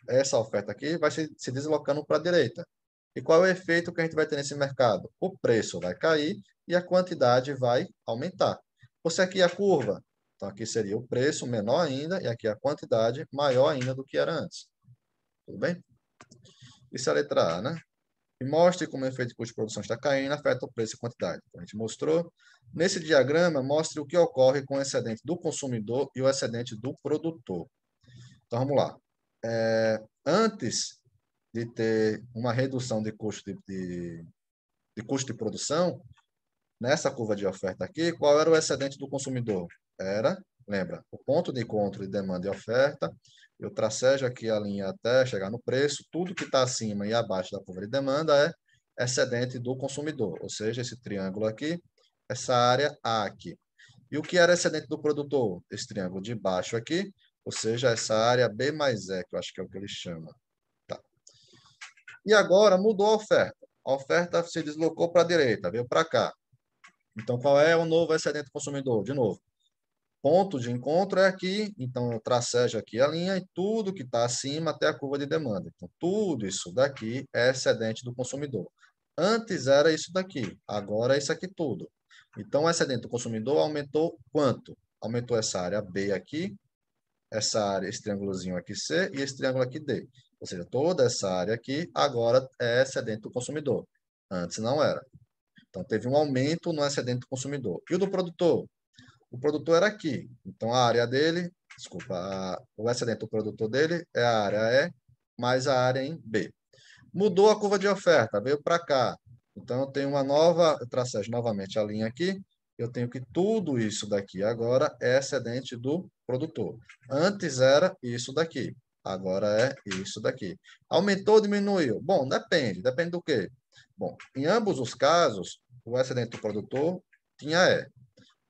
essa oferta aqui vai se, se deslocando para a direita. E qual é o efeito que a gente vai ter nesse mercado? O preço vai cair e a quantidade vai aumentar. Você aqui é a curva. Então, aqui seria o preço menor ainda e aqui a quantidade maior ainda do que era antes. Tudo bem? Isso é a letra A, né? e mostre como o efeito de custo de produção está caindo afeta o preço e quantidade. Então, a gente mostrou. Nesse diagrama, mostre o que ocorre com o excedente do consumidor e o excedente do produtor. Então, vamos lá. É, antes de ter uma redução de custo de, de, de, custo de produção, nessa curva de oferta aqui, qual era o excedente do consumidor? Era, lembra, o ponto de encontro de demanda e oferta eu tracejo aqui a linha até chegar no preço, tudo que está acima e abaixo da curva de demanda é excedente do consumidor, ou seja, esse triângulo aqui, essa área A aqui. E o que era excedente do produtor? Esse triângulo de baixo aqui, ou seja, essa área B mais E, que eu acho que é o que ele chama. Tá. E agora mudou a oferta. A oferta se deslocou para a direita, veio para cá. Então, qual é o novo excedente consumidor? De novo, ponto de encontro é aqui, então eu tracejo aqui a linha e tudo que está acima até a curva de demanda. Então, tudo isso daqui é excedente do consumidor. Antes era isso daqui, agora é isso aqui tudo. Então, o excedente do consumidor aumentou quanto? Aumentou essa área B aqui, essa área, esse triângulozinho aqui C e esse triângulo aqui D. Ou seja, toda essa área aqui agora é excedente do consumidor. Antes não era. Então, teve um aumento no excedente do consumidor. E o do produtor? o produtor era aqui. Então, a área dele, desculpa, a, o excedente do produtor dele é a área E mais a área em B. Mudou a curva de oferta, veio para cá. Então, eu tenho uma nova, eu novamente a linha aqui, eu tenho que tudo isso daqui agora é excedente do produtor. Antes era isso daqui, agora é isso daqui. Aumentou ou diminuiu? Bom, depende. Depende do quê? Bom, em ambos os casos, o excedente do produtor tinha E.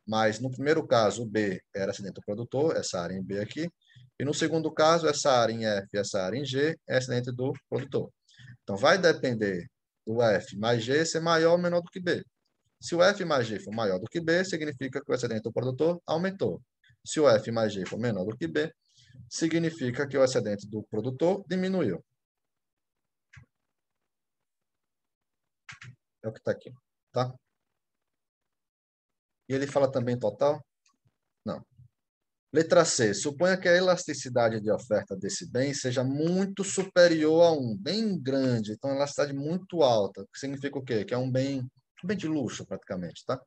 Mas no primeiro caso, o B era acidente do produtor, é essa área em B aqui. E no segundo caso, essa área em F e essa área em G é acidente do produtor. Então, vai depender do F mais G ser maior ou menor do que B. Se o F mais G for maior do que B, significa que o excedente do produtor aumentou. Se o F mais G for menor do que B, significa que o excedente do produtor diminuiu. É o que está aqui, tá? ele fala também total? Não. Letra C. Suponha que a elasticidade de oferta desse bem seja muito superior a um, bem grande, então elasticidade muito alta, que significa o quê? Que é um bem, um bem de luxo, praticamente, tá?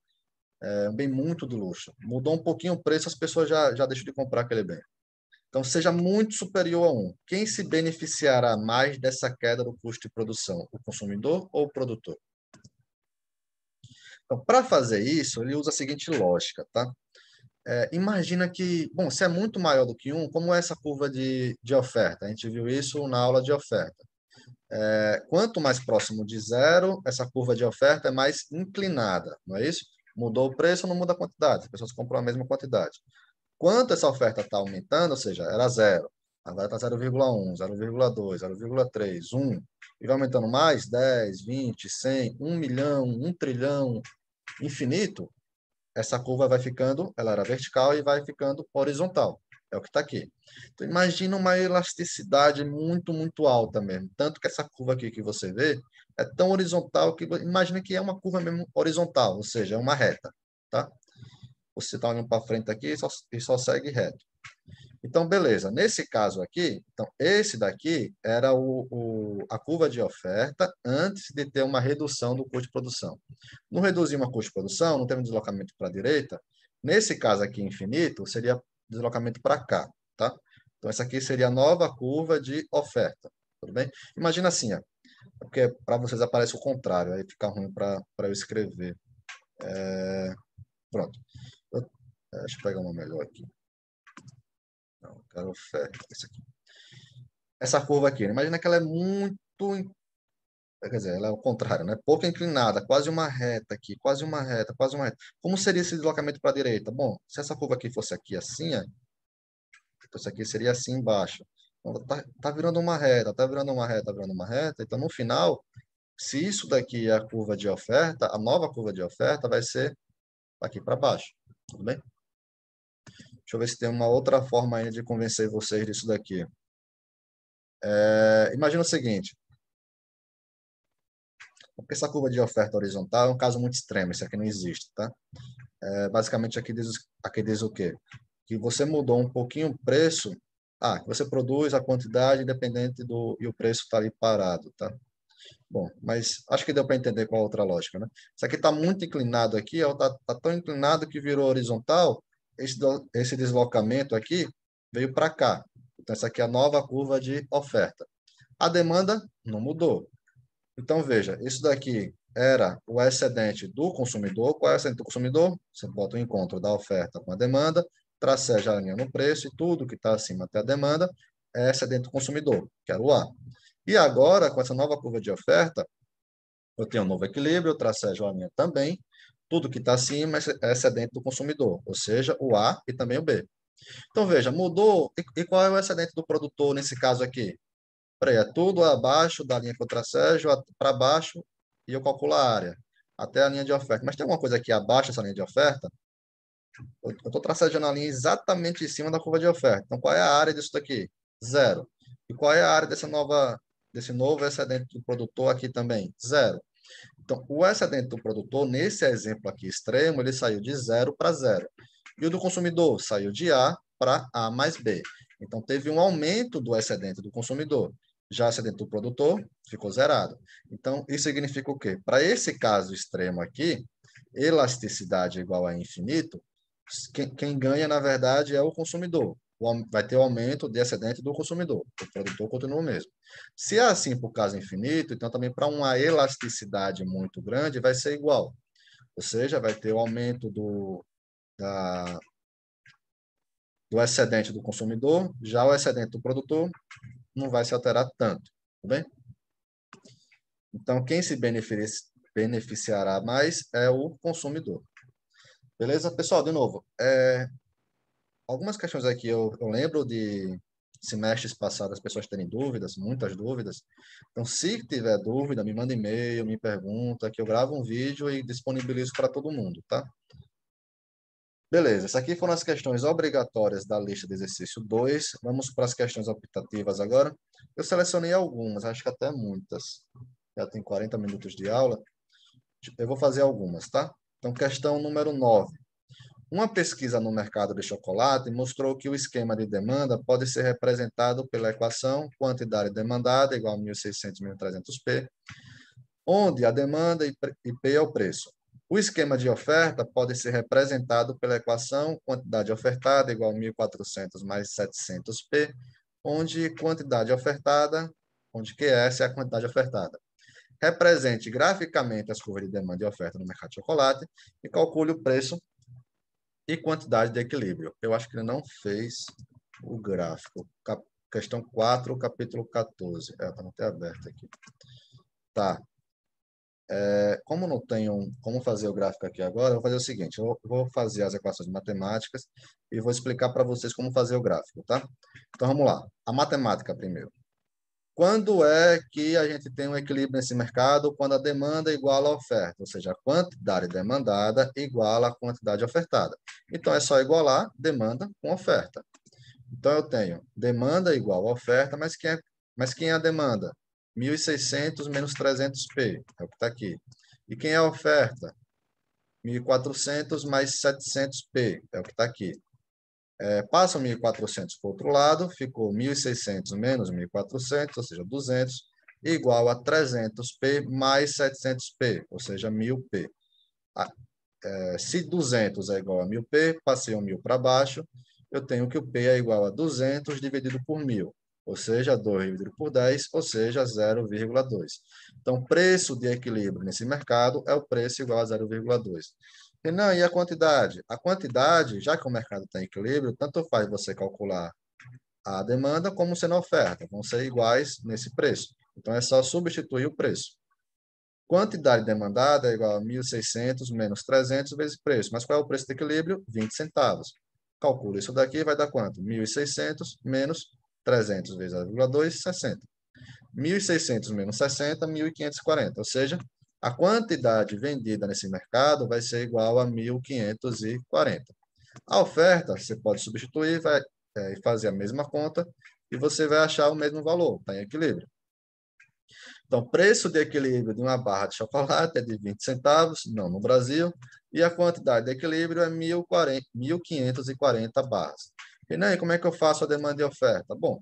É um bem muito de luxo. Mudou um pouquinho o preço, as pessoas já, já deixam de comprar aquele bem. Então, seja muito superior a um. Quem se beneficiará mais dessa queda do custo de produção? O consumidor ou o produtor? Então, para fazer isso, ele usa a seguinte lógica, tá? É, imagina que, bom, se é muito maior do que um, como é essa curva de, de oferta? A gente viu isso na aula de oferta. É, quanto mais próximo de zero, essa curva de oferta é mais inclinada, não é isso? Mudou o preço, não muda a quantidade, as pessoas compram a mesma quantidade. Quanto essa oferta está aumentando, ou seja, era zero, Agora está 0,1, 0,2, 0,3, 1. E vai aumentando mais 10, 20, 100, 1 milhão, 1 trilhão, infinito. Essa curva vai ficando, ela era vertical e vai ficando horizontal. É o que está aqui. Então, imagina uma elasticidade muito, muito alta mesmo. Tanto que essa curva aqui que você vê é tão horizontal que imagina que é uma curva mesmo horizontal, ou seja, é uma reta. Tá? Você está olhando para frente aqui e só, e só segue reto. Então, beleza. Nesse caso aqui, então, esse daqui era o, o, a curva de oferta antes de ter uma redução do custo de produção. Não reduzir uma custo de produção, não teve um deslocamento para a direita. Nesse caso aqui, infinito, seria deslocamento para cá, tá? Então, essa aqui seria a nova curva de oferta, tudo bem? Imagina assim, ó, é porque para vocês aparece o contrário, aí fica ruim para eu escrever. É... Pronto. Eu, é, deixa eu pegar uma melhor aqui. Não, quero aqui. Essa curva aqui, né? imagina que ela é muito. Quer dizer, ela é o contrário, né? Pouco inclinada, quase uma reta aqui, quase uma reta, quase uma reta. Como seria esse deslocamento para a direita? Bom, se essa curva aqui fosse aqui assim, ó, isso aqui, seria assim embaixo. Então, tá, tá virando uma reta, tá virando uma reta, tá virando uma reta. Então, no final, se isso daqui é a curva de oferta, a nova curva de oferta vai ser aqui para baixo, tudo bem? Deixa eu ver se tem uma outra forma ainda de convencer vocês disso daqui. É, imagina o seguinte. Porque essa curva de oferta horizontal é um caso muito extremo, isso aqui não existe, tá? É, basicamente, aqui diz, aqui diz o quê? Que você mudou um pouquinho o preço, ah, que você produz a quantidade independente do, e o preço está ali parado, tá? Bom, mas acho que deu para entender qual a outra lógica, né? Isso aqui está muito inclinado aqui, está tá tão inclinado que virou horizontal, esse, esse deslocamento aqui veio para cá. Então, essa aqui é a nova curva de oferta. A demanda não mudou. Então, veja, isso daqui era o excedente do consumidor. Qual é o excedente do consumidor? Você bota o encontro da oferta com a demanda, traceja a linha no preço e tudo que está acima até a demanda é excedente do consumidor, que era o A. E agora, com essa nova curva de oferta, eu tenho um novo equilíbrio eu tracejo a linha também, tudo que está acima é, é excedente do consumidor, ou seja, o A e também o B. Então, veja, mudou. E, qual é o excedente do produtor nesse caso aqui? Peraí, é tudo abaixo da linha que eu tracejo, é, para baixo, e eu calculo a área, até a linha de oferta. Mas tem alguma coisa aqui abaixo dessa linha de oferta? Eu estou tracejando a linha exatamente em cima da curva de oferta. Então, qual é a área disso daqui? Zero. E qual é a área dessa nova, desse novo excedente do produtor aqui também? Zero. Então, o excedente do produtor, nesse exemplo aqui extremo, ele saiu de zero para zero. E o do consumidor saiu de A para A mais B. Então, teve um aumento do excedente do consumidor. Já o excedente do produtor ficou zerado. Então, isso significa o quê? Para esse caso extremo aqui, elasticidade igual a infinito, quem, quem ganha, na verdade, é o consumidor vai ter o aumento de excedente do consumidor. O produtor continua o mesmo. Se é assim para o caso infinito, então também para uma elasticidade muito grande vai ser igual. Ou seja, vai ter o aumento do, da, do excedente do consumidor, já o excedente do produtor não vai se alterar tanto, tá bem? Então, quem se beneficiará mais é o consumidor. Beleza, pessoal? De novo, é, algumas questões aqui eu, eu lembro de semestres passados as pessoas terem dúvidas, muitas dúvidas. Então, se tiver dúvida, me manda e-mail, me pergunta, que eu gravo um vídeo e disponibilizo para todo mundo, tá? Beleza, essas aqui foram as questões obrigatórias da lista de exercício 2. Vamos para as questões optativas agora. Eu selecionei algumas, acho que até muitas. Já tem 40 minutos de aula. Eu vou fazer algumas, tá? Então, questão número 9. Uma pesquisa no mercado de chocolate mostrou que o esquema de demanda pode ser representado pela equação quantidade demandada igual a 1.600, 1.300p, onde a demanda e P é o preço. O esquema de oferta pode ser representado pela equação quantidade ofertada igual a 1.400 mais 700p, onde quantidade ofertada, onde QS é, é a quantidade ofertada. Represente graficamente as curvas de demanda e oferta no mercado de chocolate e calcule o preço e quantidade de equilíbrio. Eu acho que ele não fez o gráfico. Cap questão 4, capítulo 14. É, para tá não ter aberto aqui. Tá. É, como não tenho como fazer o gráfico aqui agora, eu vou fazer o seguinte: eu vou fazer as equações matemáticas e vou explicar para vocês como fazer o gráfico, tá? Então vamos lá. A matemática primeiro. Quando é que a gente tem um equilíbrio nesse mercado? Quando a demanda é iguala a oferta, ou seja, a quantidade demandada iguala a quantidade ofertada. Então, é só igualar demanda com oferta. Então, eu tenho demanda igual a oferta, mas quem é, mas quem é a demanda? 1.600 menos 300p, é o que está aqui. E quem é a oferta? 1.400 mais 700p, é o que está aqui. É, 1.400 para o outro lado, ficou 1.600 menos 1.400, ou seja, 200, igual a 300p mais 700p, ou seja, 1.000p. Ah, é, se 200 é igual a 1.000p, passei o 1.000 para baixo, eu tenho que o p é igual a 200 dividido por 1.000, ou seja, 2 dividido por 10, ou seja, 0,2. Então, preço de equilíbrio nesse mercado é o preço igual a 0,2. Ele, não, e a quantidade? A quantidade, já que o mercado está em equilíbrio, tanto faz você calcular a demanda como sendo a oferta, vão ser iguais nesse preço. Então, é só substituir o preço. Quantidade demandada é igual a 1.600 menos 300 vezes preço. Mas qual é o preço de equilíbrio? 20 centavos. Calcula isso daqui, vai dar quanto? 1.600 menos 300 vezes 0,2, 60. 1.600 menos 60, 1.540. Ou seja, a quantidade vendida nesse mercado vai ser igual a 1.540. A oferta, você pode substituir vai, é, e fazer a mesma conta, e você vai achar o mesmo valor, está em equilíbrio. Então, preço de equilíbrio de uma barra de chocolate é de 20 centavos, não no Brasil, e a quantidade de equilíbrio é 1.540 barras. E nem como é que eu faço a demanda e oferta? Bom,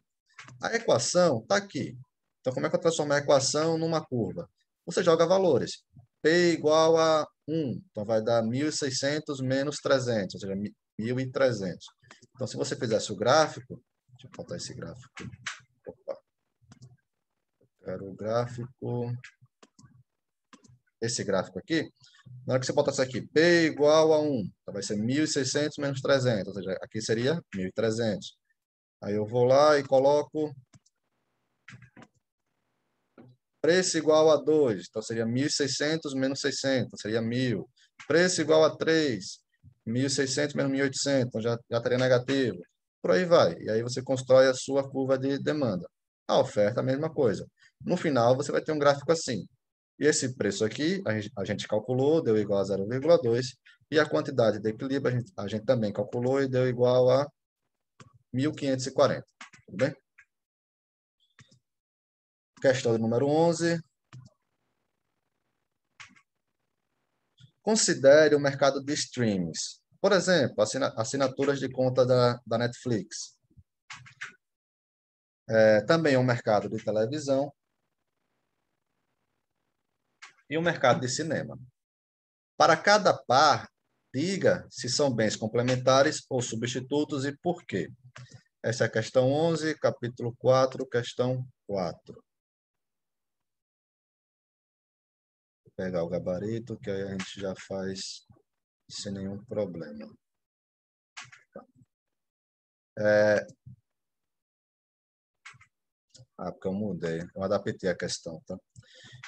a equação está aqui. Então, como é que eu transformo a equação numa curva? você joga valores. P igual a 1, então vai dar 1.600 menos 300, ou seja, 1.300. Então, se você fizesse o gráfico, deixa eu botar esse gráfico. Opa. Eu quero o gráfico, esse gráfico aqui. Na hora que você botasse aqui, P igual a 1, então vai ser 1.600 menos 300, ou seja, aqui seria 1.300. Aí eu vou lá e coloco Preço igual a 2, então seria 1.600 menos 600, seria 1.000. Preço igual a 3, 1.600 menos 1.800, então já, já estaria negativo. Por aí vai. E aí você constrói a sua curva de demanda. A oferta, a mesma coisa. No final, você vai ter um gráfico assim. E esse preço aqui, a gente, a gente calculou, deu igual a 0,2. E a quantidade de equilíbrio, a gente, a gente também calculou e deu igual a 1.540. Tudo bem? Questão número 11. Considere o mercado de streams. Por exemplo, assinaturas de conta da, da Netflix. É, também o é um mercado de televisão. E o um mercado de cinema. Para cada par, diga se são bens complementares ou substitutos e por quê. Essa é a questão 11, capítulo 4, questão 4. pegar o gabarito, que aí a gente já faz sem nenhum problema. É... Ah, porque eu mudei. Eu adaptei a questão, tá?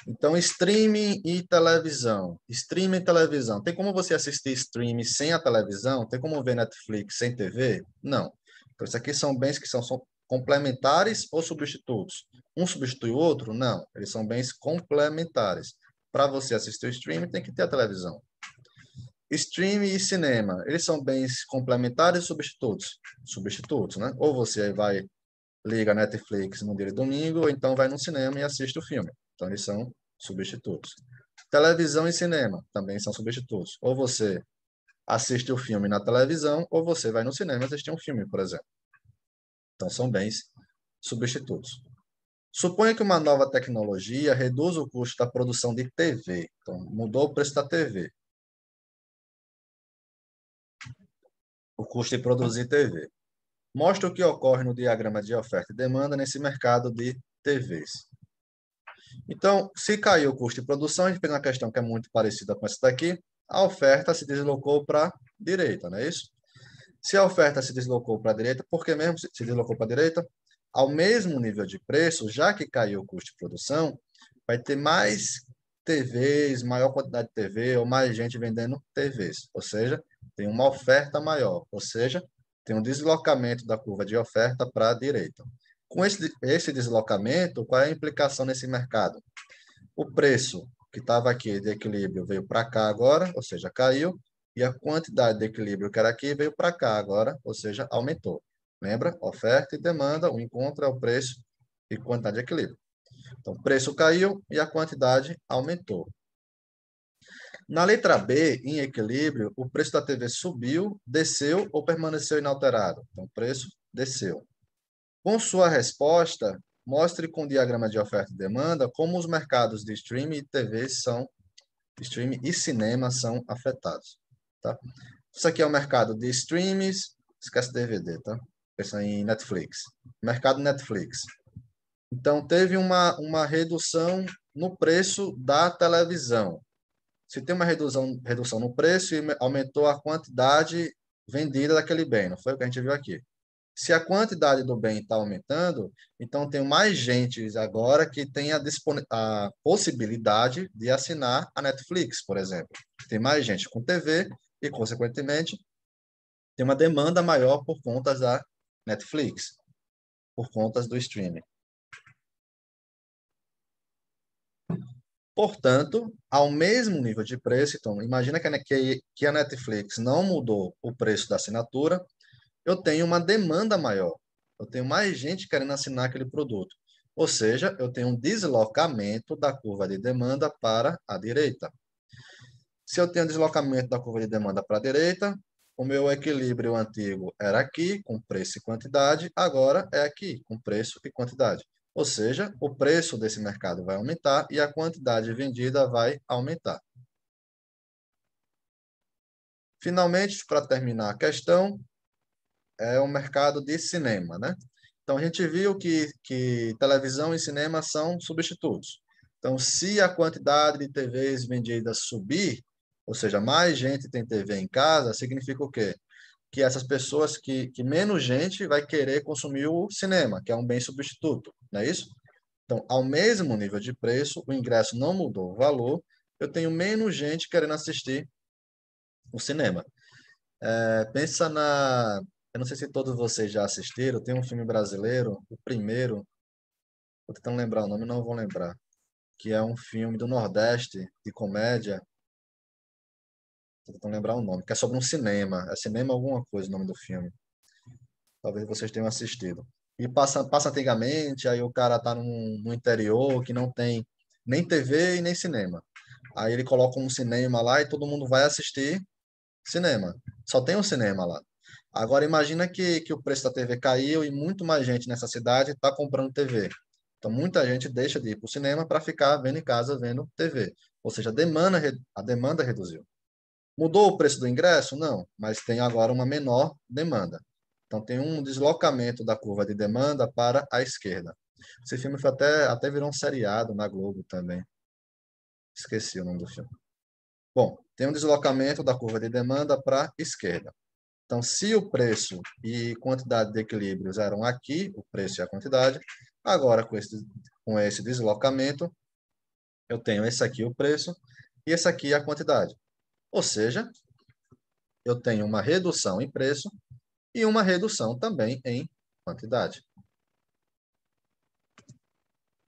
Então, streaming e televisão. Streaming e televisão. Tem como você assistir streaming sem a televisão? Tem como ver Netflix sem TV? Não. Então, isso aqui são bens que são, são complementares ou substitutos. Um substitui o outro? Não. Eles são bens complementares para você assistir o streaming, tem que ter a televisão. Streaming e cinema, eles são bens complementares e substitutos? Substitutos, né? Ou você vai, liga Netflix no dia de domingo, ou então vai no cinema e assiste o filme. Então, eles são substitutos. Televisão e cinema também são substitutos. Ou você assiste o filme na televisão, ou você vai no cinema assistir um filme, por exemplo. Então, são bens substitutos. Suponha que uma nova tecnologia reduz o custo da produção de TV. Então, mudou o preço da TV. O custo de produzir TV. Mostra o que ocorre no diagrama de oferta e demanda nesse mercado de TVs. Então, se caiu o custo de produção, a gente pega uma questão que é muito parecida com essa daqui, a oferta se deslocou para a direita, não é isso? Se a oferta se deslocou para a direita, por que mesmo se deslocou para a direita? ao mesmo nível de preço, já que caiu o custo de produção, vai ter mais TVs, maior quantidade de TV ou mais gente vendendo TVs. Ou seja, tem uma oferta maior, ou seja, tem um deslocamento da curva de oferta para a direita. Com esse, esse deslocamento, qual é a implicação nesse mercado? O preço que estava aqui de equilíbrio veio para cá agora, ou seja, caiu, e a quantidade de equilíbrio que era aqui veio para cá agora, ou seja, aumentou. Lembra? Oferta e demanda, o encontro é o preço e quantidade de equilíbrio. Então, o preço caiu e a quantidade aumentou. Na letra B, em equilíbrio, o preço da TV subiu, desceu ou permaneceu inalterado? Então, o preço desceu. Com sua resposta, mostre com o diagrama de oferta e demanda como os mercados de streaming e TV são, streaming e cinema são afetados. Tá? Isso aqui é o mercado de streams, esquece DVD, tá? pensa em Netflix, mercado Netflix. Então, teve uma, uma redução no preço da televisão. Se tem uma redução, redução no preço e aumentou a quantidade vendida daquele bem, não foi o que a gente viu aqui. Se a quantidade do bem está aumentando, então tem mais gente agora que tem a, a possibilidade de assinar a Netflix, por exemplo. Tem mais gente com TV e, consequentemente, tem uma demanda maior por conta da Netflix, por conta do streaming. Portanto, ao mesmo nível de preço, então, imagina que a Netflix não mudou o preço da assinatura, eu tenho uma demanda maior. Eu tenho mais gente querendo assinar aquele produto. Ou seja, eu tenho um deslocamento da curva de demanda para a direita. Se eu tenho um deslocamento da curva de demanda para a direita, o meu equilíbrio antigo era aqui, com preço e quantidade, agora é aqui, com preço e quantidade. Ou seja, o preço desse mercado vai aumentar e a quantidade vendida vai aumentar. Finalmente, para terminar a questão, é o mercado de cinema, né? Então, a gente viu que, que televisão e cinema são substitutos. Então, se a quantidade de TVs vendidas subir, ou seja, mais gente tem TV em casa, significa o quê? Que essas pessoas que, que menos gente vai querer consumir o cinema, que é um bem substituto, não é isso? Então, ao mesmo nível de preço, o ingresso não mudou o valor, eu tenho menos gente querendo assistir o cinema. É, pensa na. Eu não sei se todos vocês já assistiram, tem um filme brasileiro, o primeiro. vou tentando lembrar o nome, não vou lembrar. Que é um filme do Nordeste, de comédia, Tô tentando lembrar o nome, que é sobre um cinema. É cinema alguma coisa o nome do filme. Talvez vocês tenham assistido. E passa, passa antigamente, aí o cara tá num, no interior que não tem nem TV e nem cinema. Aí ele coloca um cinema lá e todo mundo vai assistir cinema. Só tem um cinema lá. Agora imagina que, que o preço da TV caiu e muito mais gente nessa cidade está comprando TV. Então muita gente deixa de ir para o cinema para ficar vendo em casa, vendo TV. Ou seja, a demanda, a demanda reduziu. Mudou o preço do ingresso? Não, mas tem agora uma menor demanda. Então tem um deslocamento da curva de demanda para a esquerda. Esse filme foi até, até virou um seriado na Globo também. Esqueci o nome do filme. Bom, tem um deslocamento da curva de demanda para a esquerda. Então, se o preço e quantidade de equilíbrios eram aqui, o preço e a quantidade, agora com esse, com esse deslocamento, eu tenho esse aqui o preço e esse aqui a quantidade. Ou seja, eu tenho uma redução em preço e uma redução também em quantidade.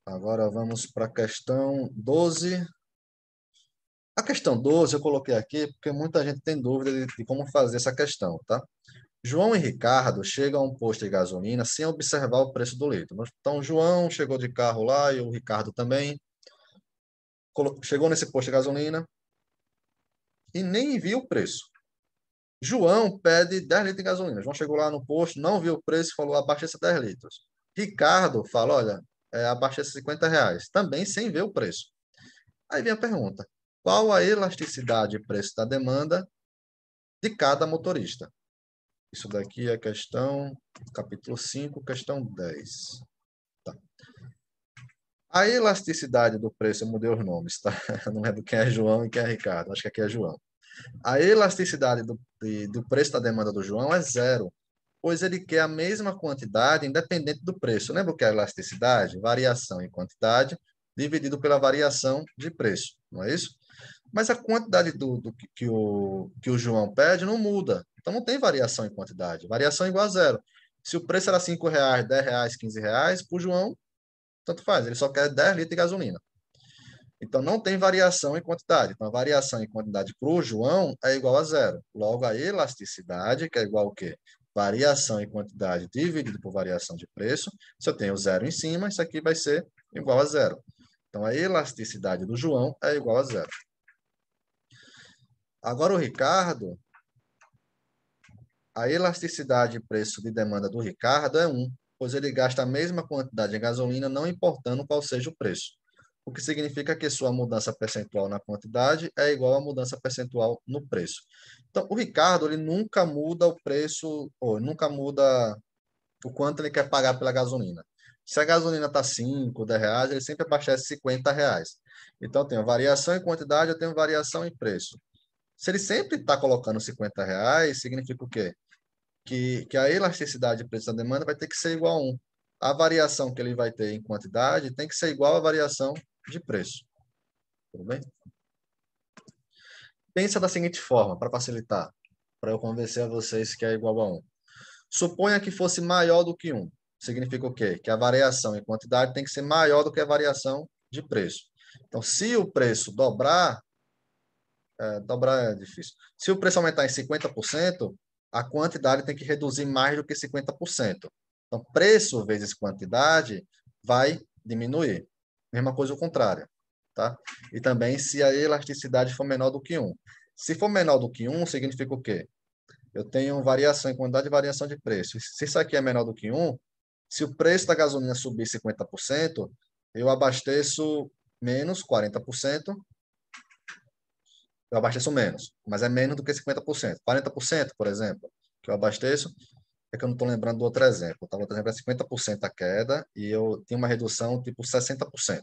Agora vamos para a questão 12. A questão 12 eu coloquei aqui porque muita gente tem dúvida de, de como fazer essa questão, tá? João e Ricardo chegam a um posto de gasolina sem observar o preço do litro. Então, João chegou de carro lá e o Ricardo também. Chegou nesse posto de gasolina, e nem envia o preço. João pede 10 litros de gasolina. João chegou lá no posto, não viu o preço, falou abasteça 10 litros. Ricardo fala, olha, é, abasteça 50 reais, também sem ver o preço. Aí vem a pergunta, qual a elasticidade e preço da demanda de cada motorista? Isso daqui é questão, capítulo 5, questão 10. A elasticidade do preço, eu mudei os nomes, tá? Não é do que é João e quem é Ricardo, acho que aqui é João. A elasticidade do, de, do preço da demanda do João é zero, pois ele quer a mesma quantidade independente do preço. Lembra o que é elasticidade? Variação em quantidade dividido pela variação de preço, não é isso? Mas a quantidade do, do que, que, o, que o João pede não muda. Então não tem variação em quantidade. Variação igual a zero. Se o preço era R$ 5,00, R$ 10,00, R$ 15,00, para o João tanto faz, ele só quer 10 litros de gasolina. Então, não tem variação em quantidade. Então, a variação em quantidade para o João é igual a zero. Logo, a elasticidade, que é igual ao quê? Variação em quantidade dividido por variação de preço. Se eu tenho zero em cima, isso aqui vai ser igual a zero. Então, a elasticidade do João é igual a zero. Agora, o Ricardo, a elasticidade de preço de demanda do Ricardo é 1 pois ele gasta a mesma quantidade de gasolina, não importando qual seja o preço, o que significa que sua mudança percentual na quantidade é igual à mudança percentual no preço. Então, o Ricardo ele nunca muda o preço, ou nunca muda o quanto ele quer pagar pela gasolina. Se a gasolina está 5, 10 reais, ele sempre abastece 50 reais. Então, eu tenho variação em quantidade, eu tenho variação em preço. Se ele sempre está colocando 50 reais, significa o quê? que, que a elasticidade de preço da demanda vai ter que ser igual a 1. A variação que ele vai ter em quantidade tem que ser igual à variação de preço. Tudo bem? Pensa da seguinte forma, para facilitar, para eu convencer a vocês que é igual a 1. Suponha que fosse maior do que 1. Significa o quê? Que a variação em quantidade tem que ser maior do que a variação de preço. Então, se o preço dobrar, é, dobrar é difícil. Se o preço aumentar em 50%, a quantidade tem que reduzir mais do que 50%. Então, preço vezes quantidade vai diminuir. Mesma coisa o contrário. Tá? E também se a elasticidade for menor do que 1. Se for menor do que 1, significa o quê? Eu tenho variação em quantidade e variação de preço. Se isso aqui é menor do que 1, se o preço da gasolina subir 50%, eu abasteço menos 40%, eu abasteço menos, mas é menos do que 50%. 40%, por exemplo, que eu abasteço, é que eu não estou lembrando do outro exemplo. Tá? O outro exemplo é 50% a queda e eu tenho uma redução tipo 60%,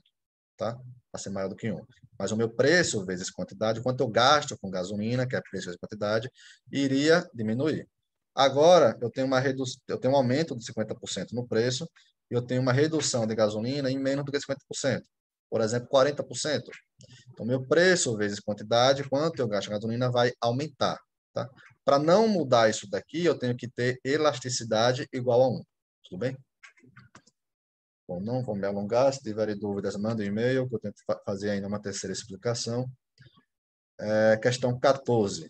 tá? Para ser maior do que um. Mas o meu preço vezes quantidade, quanto eu gasto com gasolina, que é preço vezes quantidade, iria diminuir. Agora, eu tenho, uma redu... eu tenho um aumento de 50% no preço e eu tenho uma redução de gasolina em menos do que 50% por exemplo, 40%. Então, meu preço vezes quantidade, quanto eu gasto de gasolina, vai aumentar. Tá? Para não mudar isso daqui, eu tenho que ter elasticidade igual a 1. Tudo bem? Bom, não vou me alongar. Se tiverem dúvidas, mandem um e-mail, que eu tento fazer ainda uma terceira explicação. É, questão 14.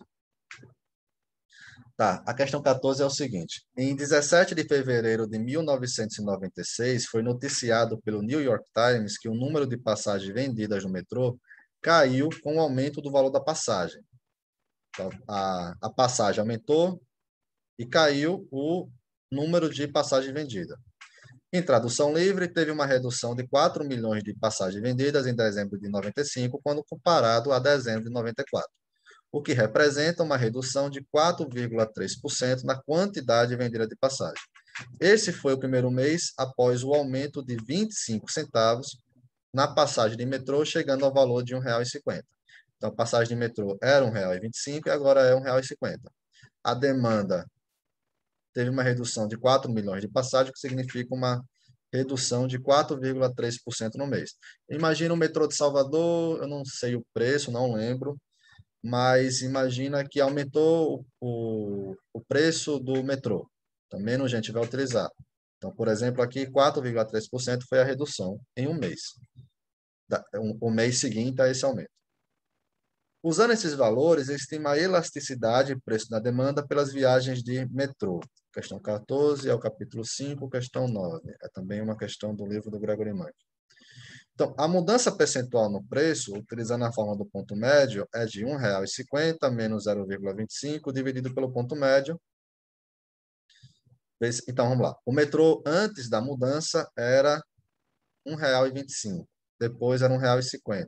Tá, a questão 14 é o seguinte: em 17 de fevereiro de 1996, foi noticiado pelo New York Times que o número de passagens vendidas no metrô caiu com o aumento do valor da passagem. Então, a, a passagem aumentou e caiu o número de passagem vendida. Em tradução livre, teve uma redução de 4 milhões de passagens vendidas em dezembro de 95, quando comparado a dezembro de 94 o que representa uma redução de 4,3% na quantidade vendida de passagem. Esse foi o primeiro mês após o aumento de 25 centavos na passagem de metrô, chegando ao valor de R$ 1,50. Então, a passagem de metrô era R$ 1,25 e agora é R$ 1,50. A demanda teve uma redução de 4 milhões de passagens, o que significa uma redução de 4,3% no mês. Imagina o metrô de Salvador, eu não sei o preço, não lembro, mas imagina que aumentou o, o preço do metrô. Também então, gente vai utilizar. Então, por exemplo, aqui 4,3% foi a redução em um mês. O mês seguinte a esse aumento. Usando esses valores, estima a elasticidade e preço da demanda pelas viagens de metrô. Questão 14 é o capítulo 5, questão 9. É também uma questão do livro do Gregory Mank. Então, a mudança percentual no preço, utilizando a forma do ponto médio, é de R$ 1,50 menos 0,25 dividido pelo ponto médio. Então, vamos lá. O metrô, antes da mudança, era R$ 1,25. Depois era R$ 1,50.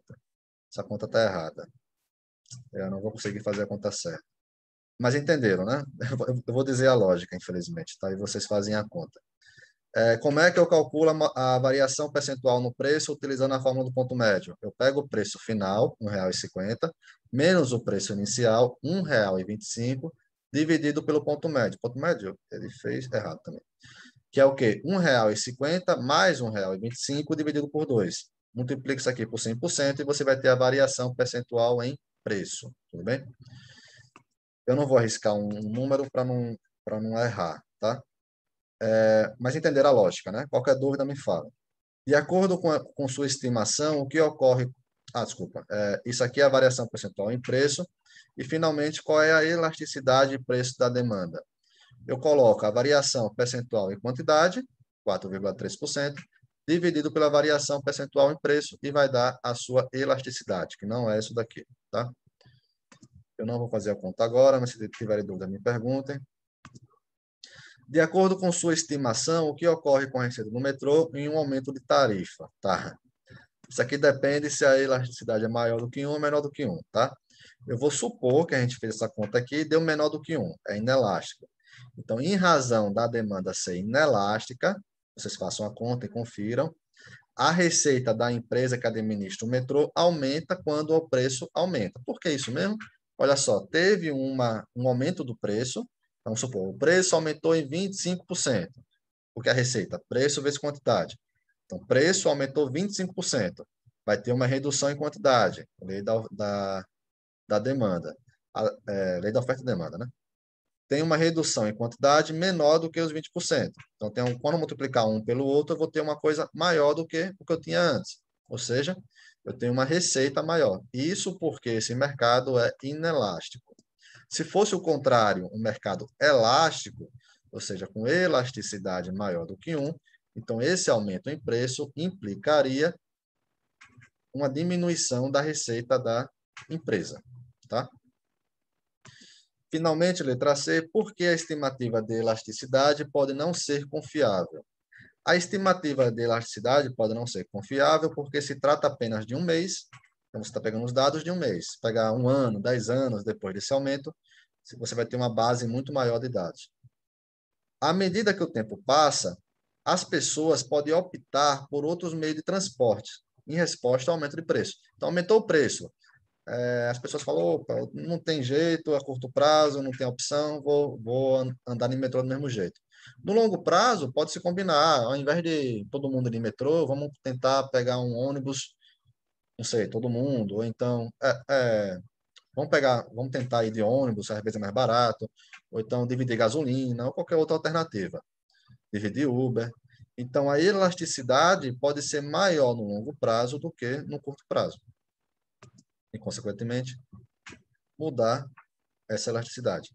Essa conta está errada. Eu não vou conseguir fazer a conta certa. Mas entenderam, né? Eu vou dizer a lógica, infelizmente, tá? E vocês fazem a conta é, como é que eu calculo a, a, variação percentual no preço utilizando a fórmula do ponto médio? Eu pego o preço final, R$ 1,50, menos o preço inicial, R$ 1,25, dividido pelo ponto médio. ponto médio ele fez errado também. Que é o quê? R$ 1,50 mais R$ 1,25 dividido por 2. Multiplica isso aqui por 100% e você vai ter a variação percentual em preço. Tudo bem? Eu não vou arriscar um número para não, pra não errar, tá? é, mas entender a lógica, né? Qualquer dúvida me fala. De acordo com, a, com sua estimação, o que ocorre? Ah, desculpa. É, isso aqui é a variação percentual em preço. E, finalmente, qual é a elasticidade de preço da demanda? Eu coloco a variação percentual em quantidade, 4,3%, dividido pela variação percentual em preço e vai dar a sua elasticidade, que não é isso daqui, tá? Eu não vou fazer a conta agora, mas se tiverem dúvida, me perguntem. De acordo com sua estimação, o que ocorre com a receita do metrô em um aumento de tarifa, tá? Isso aqui depende se a elasticidade é maior do que 1 ou menor do que 1, tá? Eu vou supor que a gente fez essa conta aqui e deu menor do que 1, é inelástica. Então, em razão da demanda ser inelástica, vocês façam a conta e confiram, a receita da empresa que administra o metrô aumenta quando o preço aumenta. Por que isso mesmo? Olha só, teve uma, um aumento do preço, Vamos supor, o preço aumentou em 25%, porque a receita, preço vezes quantidade. Então, preço aumentou 25%, vai ter uma redução em quantidade, lei da, da, da demanda, a, é, lei da oferta e demanda, né? Tem uma redução em quantidade menor do que os 20%. Então, tem um, quando eu multiplicar um pelo outro, eu vou ter uma coisa maior do que o que eu tinha antes. Ou seja, eu tenho uma receita maior. Isso porque esse mercado é inelástico. Se fosse o contrário, um mercado elástico, ou seja, com elasticidade maior do que 1, então esse aumento em preço implicaria uma diminuição da receita da empresa. Tá? Finalmente, letra C, por que a estimativa de elasticidade pode não ser confiável? A estimativa de elasticidade pode não ser confiável porque se trata apenas de um mês então, você está pegando os dados de um mês. Pegar um ano, dez anos depois desse aumento, você vai ter uma base muito maior de dados. À medida que o tempo passa, as pessoas podem optar por outros meios de transporte em resposta ao aumento de preço. Então, aumentou o preço. É, as pessoas falam, opa, não tem jeito, a curto prazo, não tem opção, vou, vou andar em metrô do mesmo jeito. No longo prazo, pode se combinar, ah, ao invés de todo mundo ir em metrô, vamos tentar pegar um ônibus não sei, todo mundo, ou então, é, é, vamos pegar, vamos tentar ir de ônibus, às vezes é mais barato, ou então dividir gasolina, ou qualquer outra alternativa, dividir Uber. Então, a elasticidade pode ser maior no longo prazo do que no curto prazo. E, consequentemente, mudar essa elasticidade.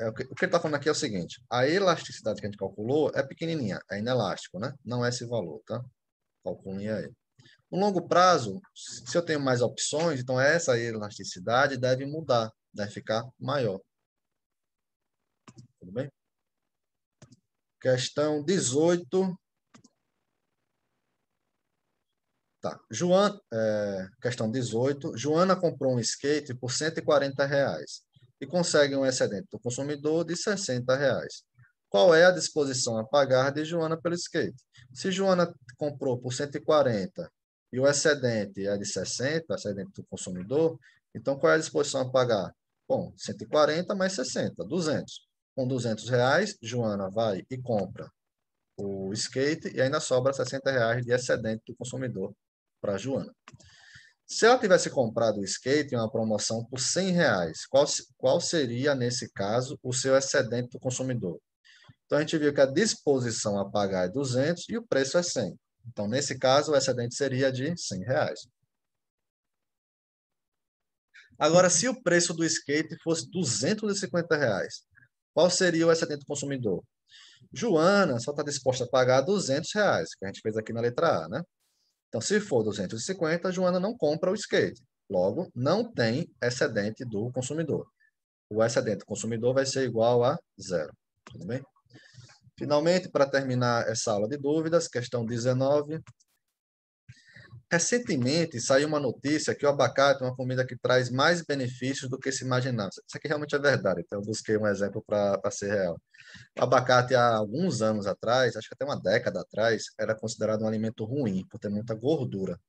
É, o que, ele está falando aqui é o seguinte: a elasticidade que a gente calculou é pequenininha, é inelástico, né? Não é esse valor, tá? Calculem aí. No longo prazo, se eu tenho mais opções, então essa elasticidade deve mudar, deve ficar maior. Tudo bem? Questão 18. Tá. Joan, é, questão 18. Joana comprou um skate por 140 reais e consegue um excedente do consumidor de 60 reais. Qual é a disposição a pagar de Joana pelo skate? Se Joana comprou por 140 e o excedente é de 60, excedente do consumidor, então qual é a disposição a pagar? Bom, 140 mais 60, 200. Com 200 reais, Joana vai e compra o skate e ainda sobra 60 reais de excedente do consumidor para Joana. Se ela tivesse comprado o skate em uma promoção por 100 reais, qual, qual seria, nesse caso, o seu excedente do consumidor? Então, a gente viu que a disposição a pagar é 200 e o preço é 100. Então, nesse caso, o excedente seria de 100 reais. Agora, se o preço do skate fosse 250 reais, qual seria o excedente do consumidor? Joana só está disposta a pagar 200 reais, que a gente fez aqui na letra A, né? Então, se for 250, Joana não compra o skate. Logo, não tem excedente do consumidor. O excedente do consumidor vai ser igual a zero. Tudo bem? Finalmente, para terminar essa aula de dúvidas, questão 19. Recentemente saiu uma notícia que o abacate é uma comida que traz mais benefícios do que se imaginava. Isso aqui realmente é verdade, então eu busquei um exemplo para ser real. O abacate, há alguns anos atrás, acho que até uma década atrás, era considerado um alimento ruim, por ter muita gordura,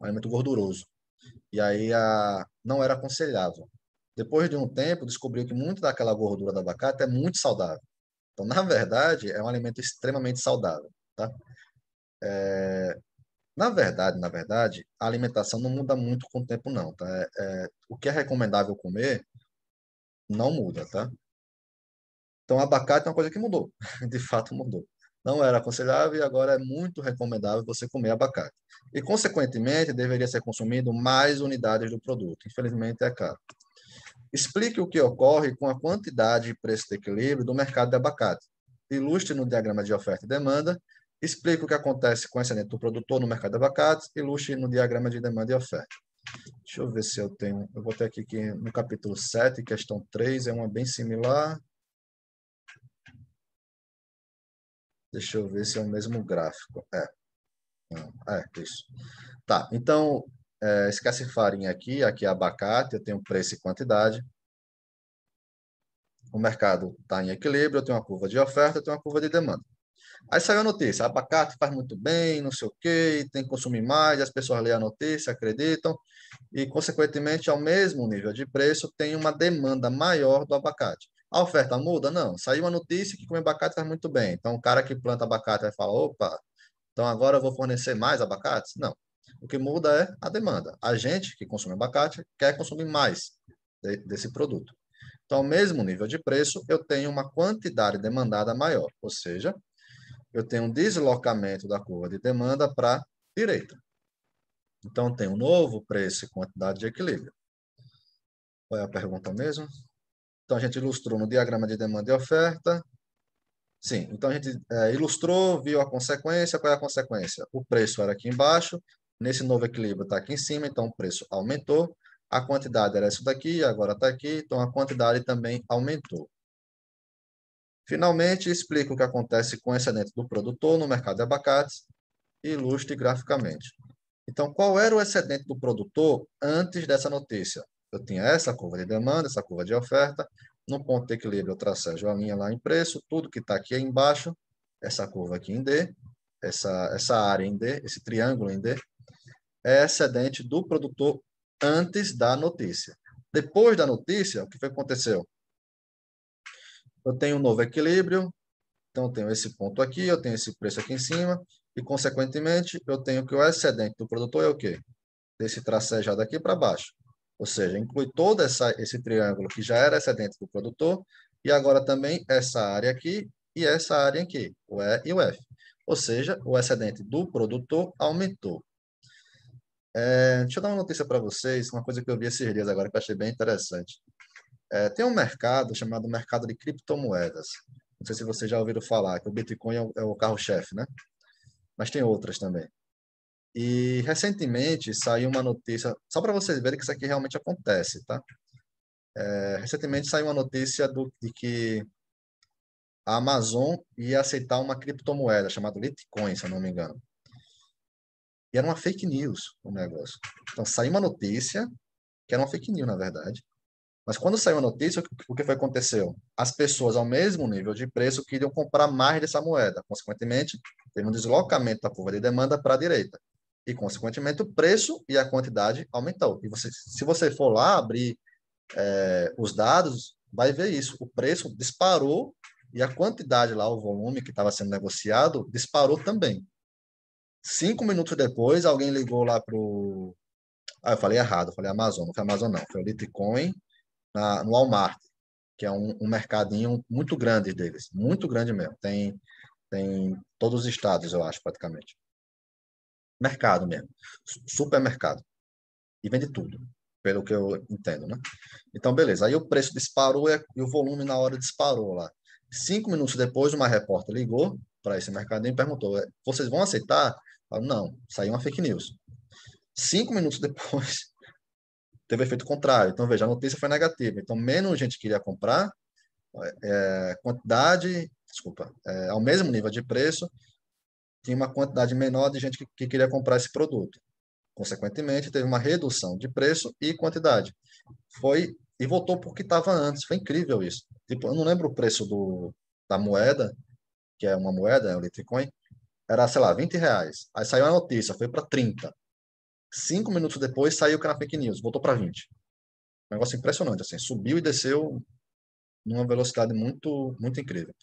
um alimento gorduroso. E aí a, não era aconselhável. Depois de um tempo, descobriu que muito daquela gordura do abacate é muito saudável. Então, na verdade, é um alimento extremamente saudável, tá? É, na verdade, na verdade, a alimentação não muda muito com o tempo, não, tá? É, é, o que é recomendável comer não muda, tá? Então, abacate é uma coisa que mudou, de fato mudou. Não era aconselhável e agora é muito recomendável você comer abacate. E, consequentemente, deveria ser consumido mais unidades do produto. Infelizmente, é caro. Explique o que ocorre com a quantidade e preço de equilíbrio do mercado de abacate. Ilustre no diagrama de oferta e demanda. Explique o que acontece com o excedente do produtor no mercado de abacate. Ilustre no diagrama de demanda e oferta. Deixa eu ver se eu tenho. Eu vou ter aqui que no capítulo 7, questão 3, é uma bem similar. Deixa eu ver se é o mesmo gráfico. É. É, isso. Tá, então, é, esquece farinha aqui, aqui é abacate, eu tenho preço e quantidade. O mercado está em equilíbrio, eu tenho uma curva de oferta, eu tenho uma curva de demanda. Aí saiu a notícia, abacate faz muito bem, não sei o quê, tem que consumir mais, as pessoas leem a notícia, acreditam, e, consequentemente, ao mesmo nível de preço, tem uma demanda maior do abacate. A oferta muda? Não. Saiu uma notícia que comer abacate faz muito bem. Então, o cara que planta abacate vai falar, opa, então agora eu vou fornecer mais abacates? Não. O que muda é a demanda. A gente que consome abacate quer consumir mais de, desse produto. Então, ao mesmo nível de preço, eu tenho uma quantidade demandada maior, ou seja, eu tenho um deslocamento da curva de demanda para direita. Então, tem um novo preço e quantidade de equilíbrio. Qual é a pergunta mesmo? Então, a gente ilustrou no diagrama de demanda e oferta. Sim, então a gente é, ilustrou, viu a consequência. Qual é a consequência? O preço era aqui embaixo, Nesse novo equilíbrio está aqui em cima, então o preço aumentou. A quantidade era isso daqui, agora está aqui, então a quantidade também aumentou. Finalmente, explico o que acontece com o excedente do produtor no mercado de abacates e ilustre graficamente. Então, qual era o excedente do produtor antes dessa notícia? Eu tinha essa curva de demanda, essa curva de oferta. No ponto de equilíbrio, eu tracejo a linha lá em preço, tudo que está aqui embaixo, essa curva aqui em D, essa, essa área em D, esse triângulo em D, é excedente do produtor antes da notícia. Depois da notícia, o que foi que aconteceu? Eu tenho um novo equilíbrio, então tenho esse ponto aqui, eu tenho esse preço aqui em cima, e, consequentemente, eu tenho que o excedente do produtor é o quê? Desse tracejado aqui para baixo. Ou seja, inclui todo essa, esse triângulo que já era excedente do produtor, e agora também essa área aqui e essa área aqui, o E e o F. Ou seja, o excedente do produtor aumentou. É, deixa eu dar uma notícia para vocês, uma coisa que eu vi esses dias agora que eu achei bem interessante. É, tem um mercado chamado mercado de criptomoedas. Não sei se vocês já ouviram falar, que o Bitcoin é o, é carro-chefe, né? Mas tem outras também. E recentemente saiu uma notícia, só para vocês verem que isso aqui realmente acontece, tá? É, recentemente saiu uma notícia do, de que a Amazon ia aceitar uma criptomoeda chamada Litecoin, se eu não me engano era uma fake news o negócio. Então saiu uma notícia, que era uma fake news, na verdade. Mas quando saiu a notícia, o que foi aconteceu? As pessoas, ao mesmo nível de preço, queriam comprar mais dessa moeda. Consequentemente, teve um deslocamento da curva de demanda para a direita. E, consequentemente, o preço e a quantidade aumentou. E você, se você for lá abrir é, os dados, vai ver isso. O preço disparou e a quantidade lá, o volume que estava sendo negociado, disparou também. Cinco minutos depois, alguém ligou lá pro. Ah, eu falei errado, eu falei Amazon, não foi Amazon, não, foi o Litecoin na, no Walmart, que é um, um mercadinho muito grande deles, muito grande mesmo. Tem, tem todos os estados, eu acho, praticamente. Mercado mesmo, supermercado. E vende tudo, pelo que eu entendo, né? Então, beleza. Aí o preço disparou e o volume na hora disparou lá. Cinco minutos depois, uma repórter ligou para esse mercadinho e perguntou: é, vocês vão aceitar Falo, não, saiu uma fake news. Cinco minutos depois, teve efeito contrário. Então, veja, a notícia foi negativa. Então, menos gente queria comprar, é, quantidade, desculpa, é, ao mesmo nível de preço, tinha uma quantidade menor de gente que, que queria comprar esse produto. Consequentemente, teve uma redução de preço e quantidade. Foi e voltou para o que estava antes. Foi incrível isso. Tipo, eu não lembro o preço do, da moeda, que é uma moeda, é o Litecoin, era, sei lá, 20 reais. Aí saiu a notícia, foi para 30. Cinco minutos depois saiu o canal Fake News, voltou para 20. Um negócio impressionante, assim, subiu e desceu numa velocidade muito, muito incrível.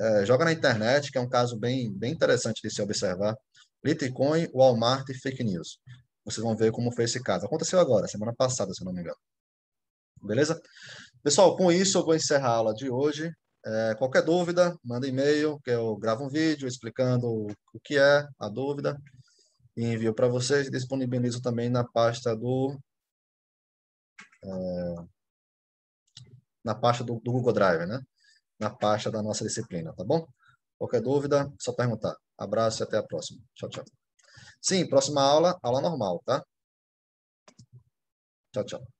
É, joga na internet, que é um caso bem, bem interessante de se observar. Bitcoin, Walmart e fake news. Vocês vão ver como foi esse caso. Aconteceu agora, semana passada, se não me engano. Beleza? Pessoal, com isso eu vou encerrar a aula de hoje. É, qualquer dúvida, manda e-mail, que eu gravo um vídeo explicando o que é a dúvida e envio para vocês. Disponibilizo também na pasta do é, na pasta do, do Google Drive, né? Na pasta da nossa disciplina, tá bom? Qualquer dúvida, só perguntar. Abraço e até a próxima. Tchau, tchau. Sim, próxima aula, aula normal, tá? Tchau, tchau.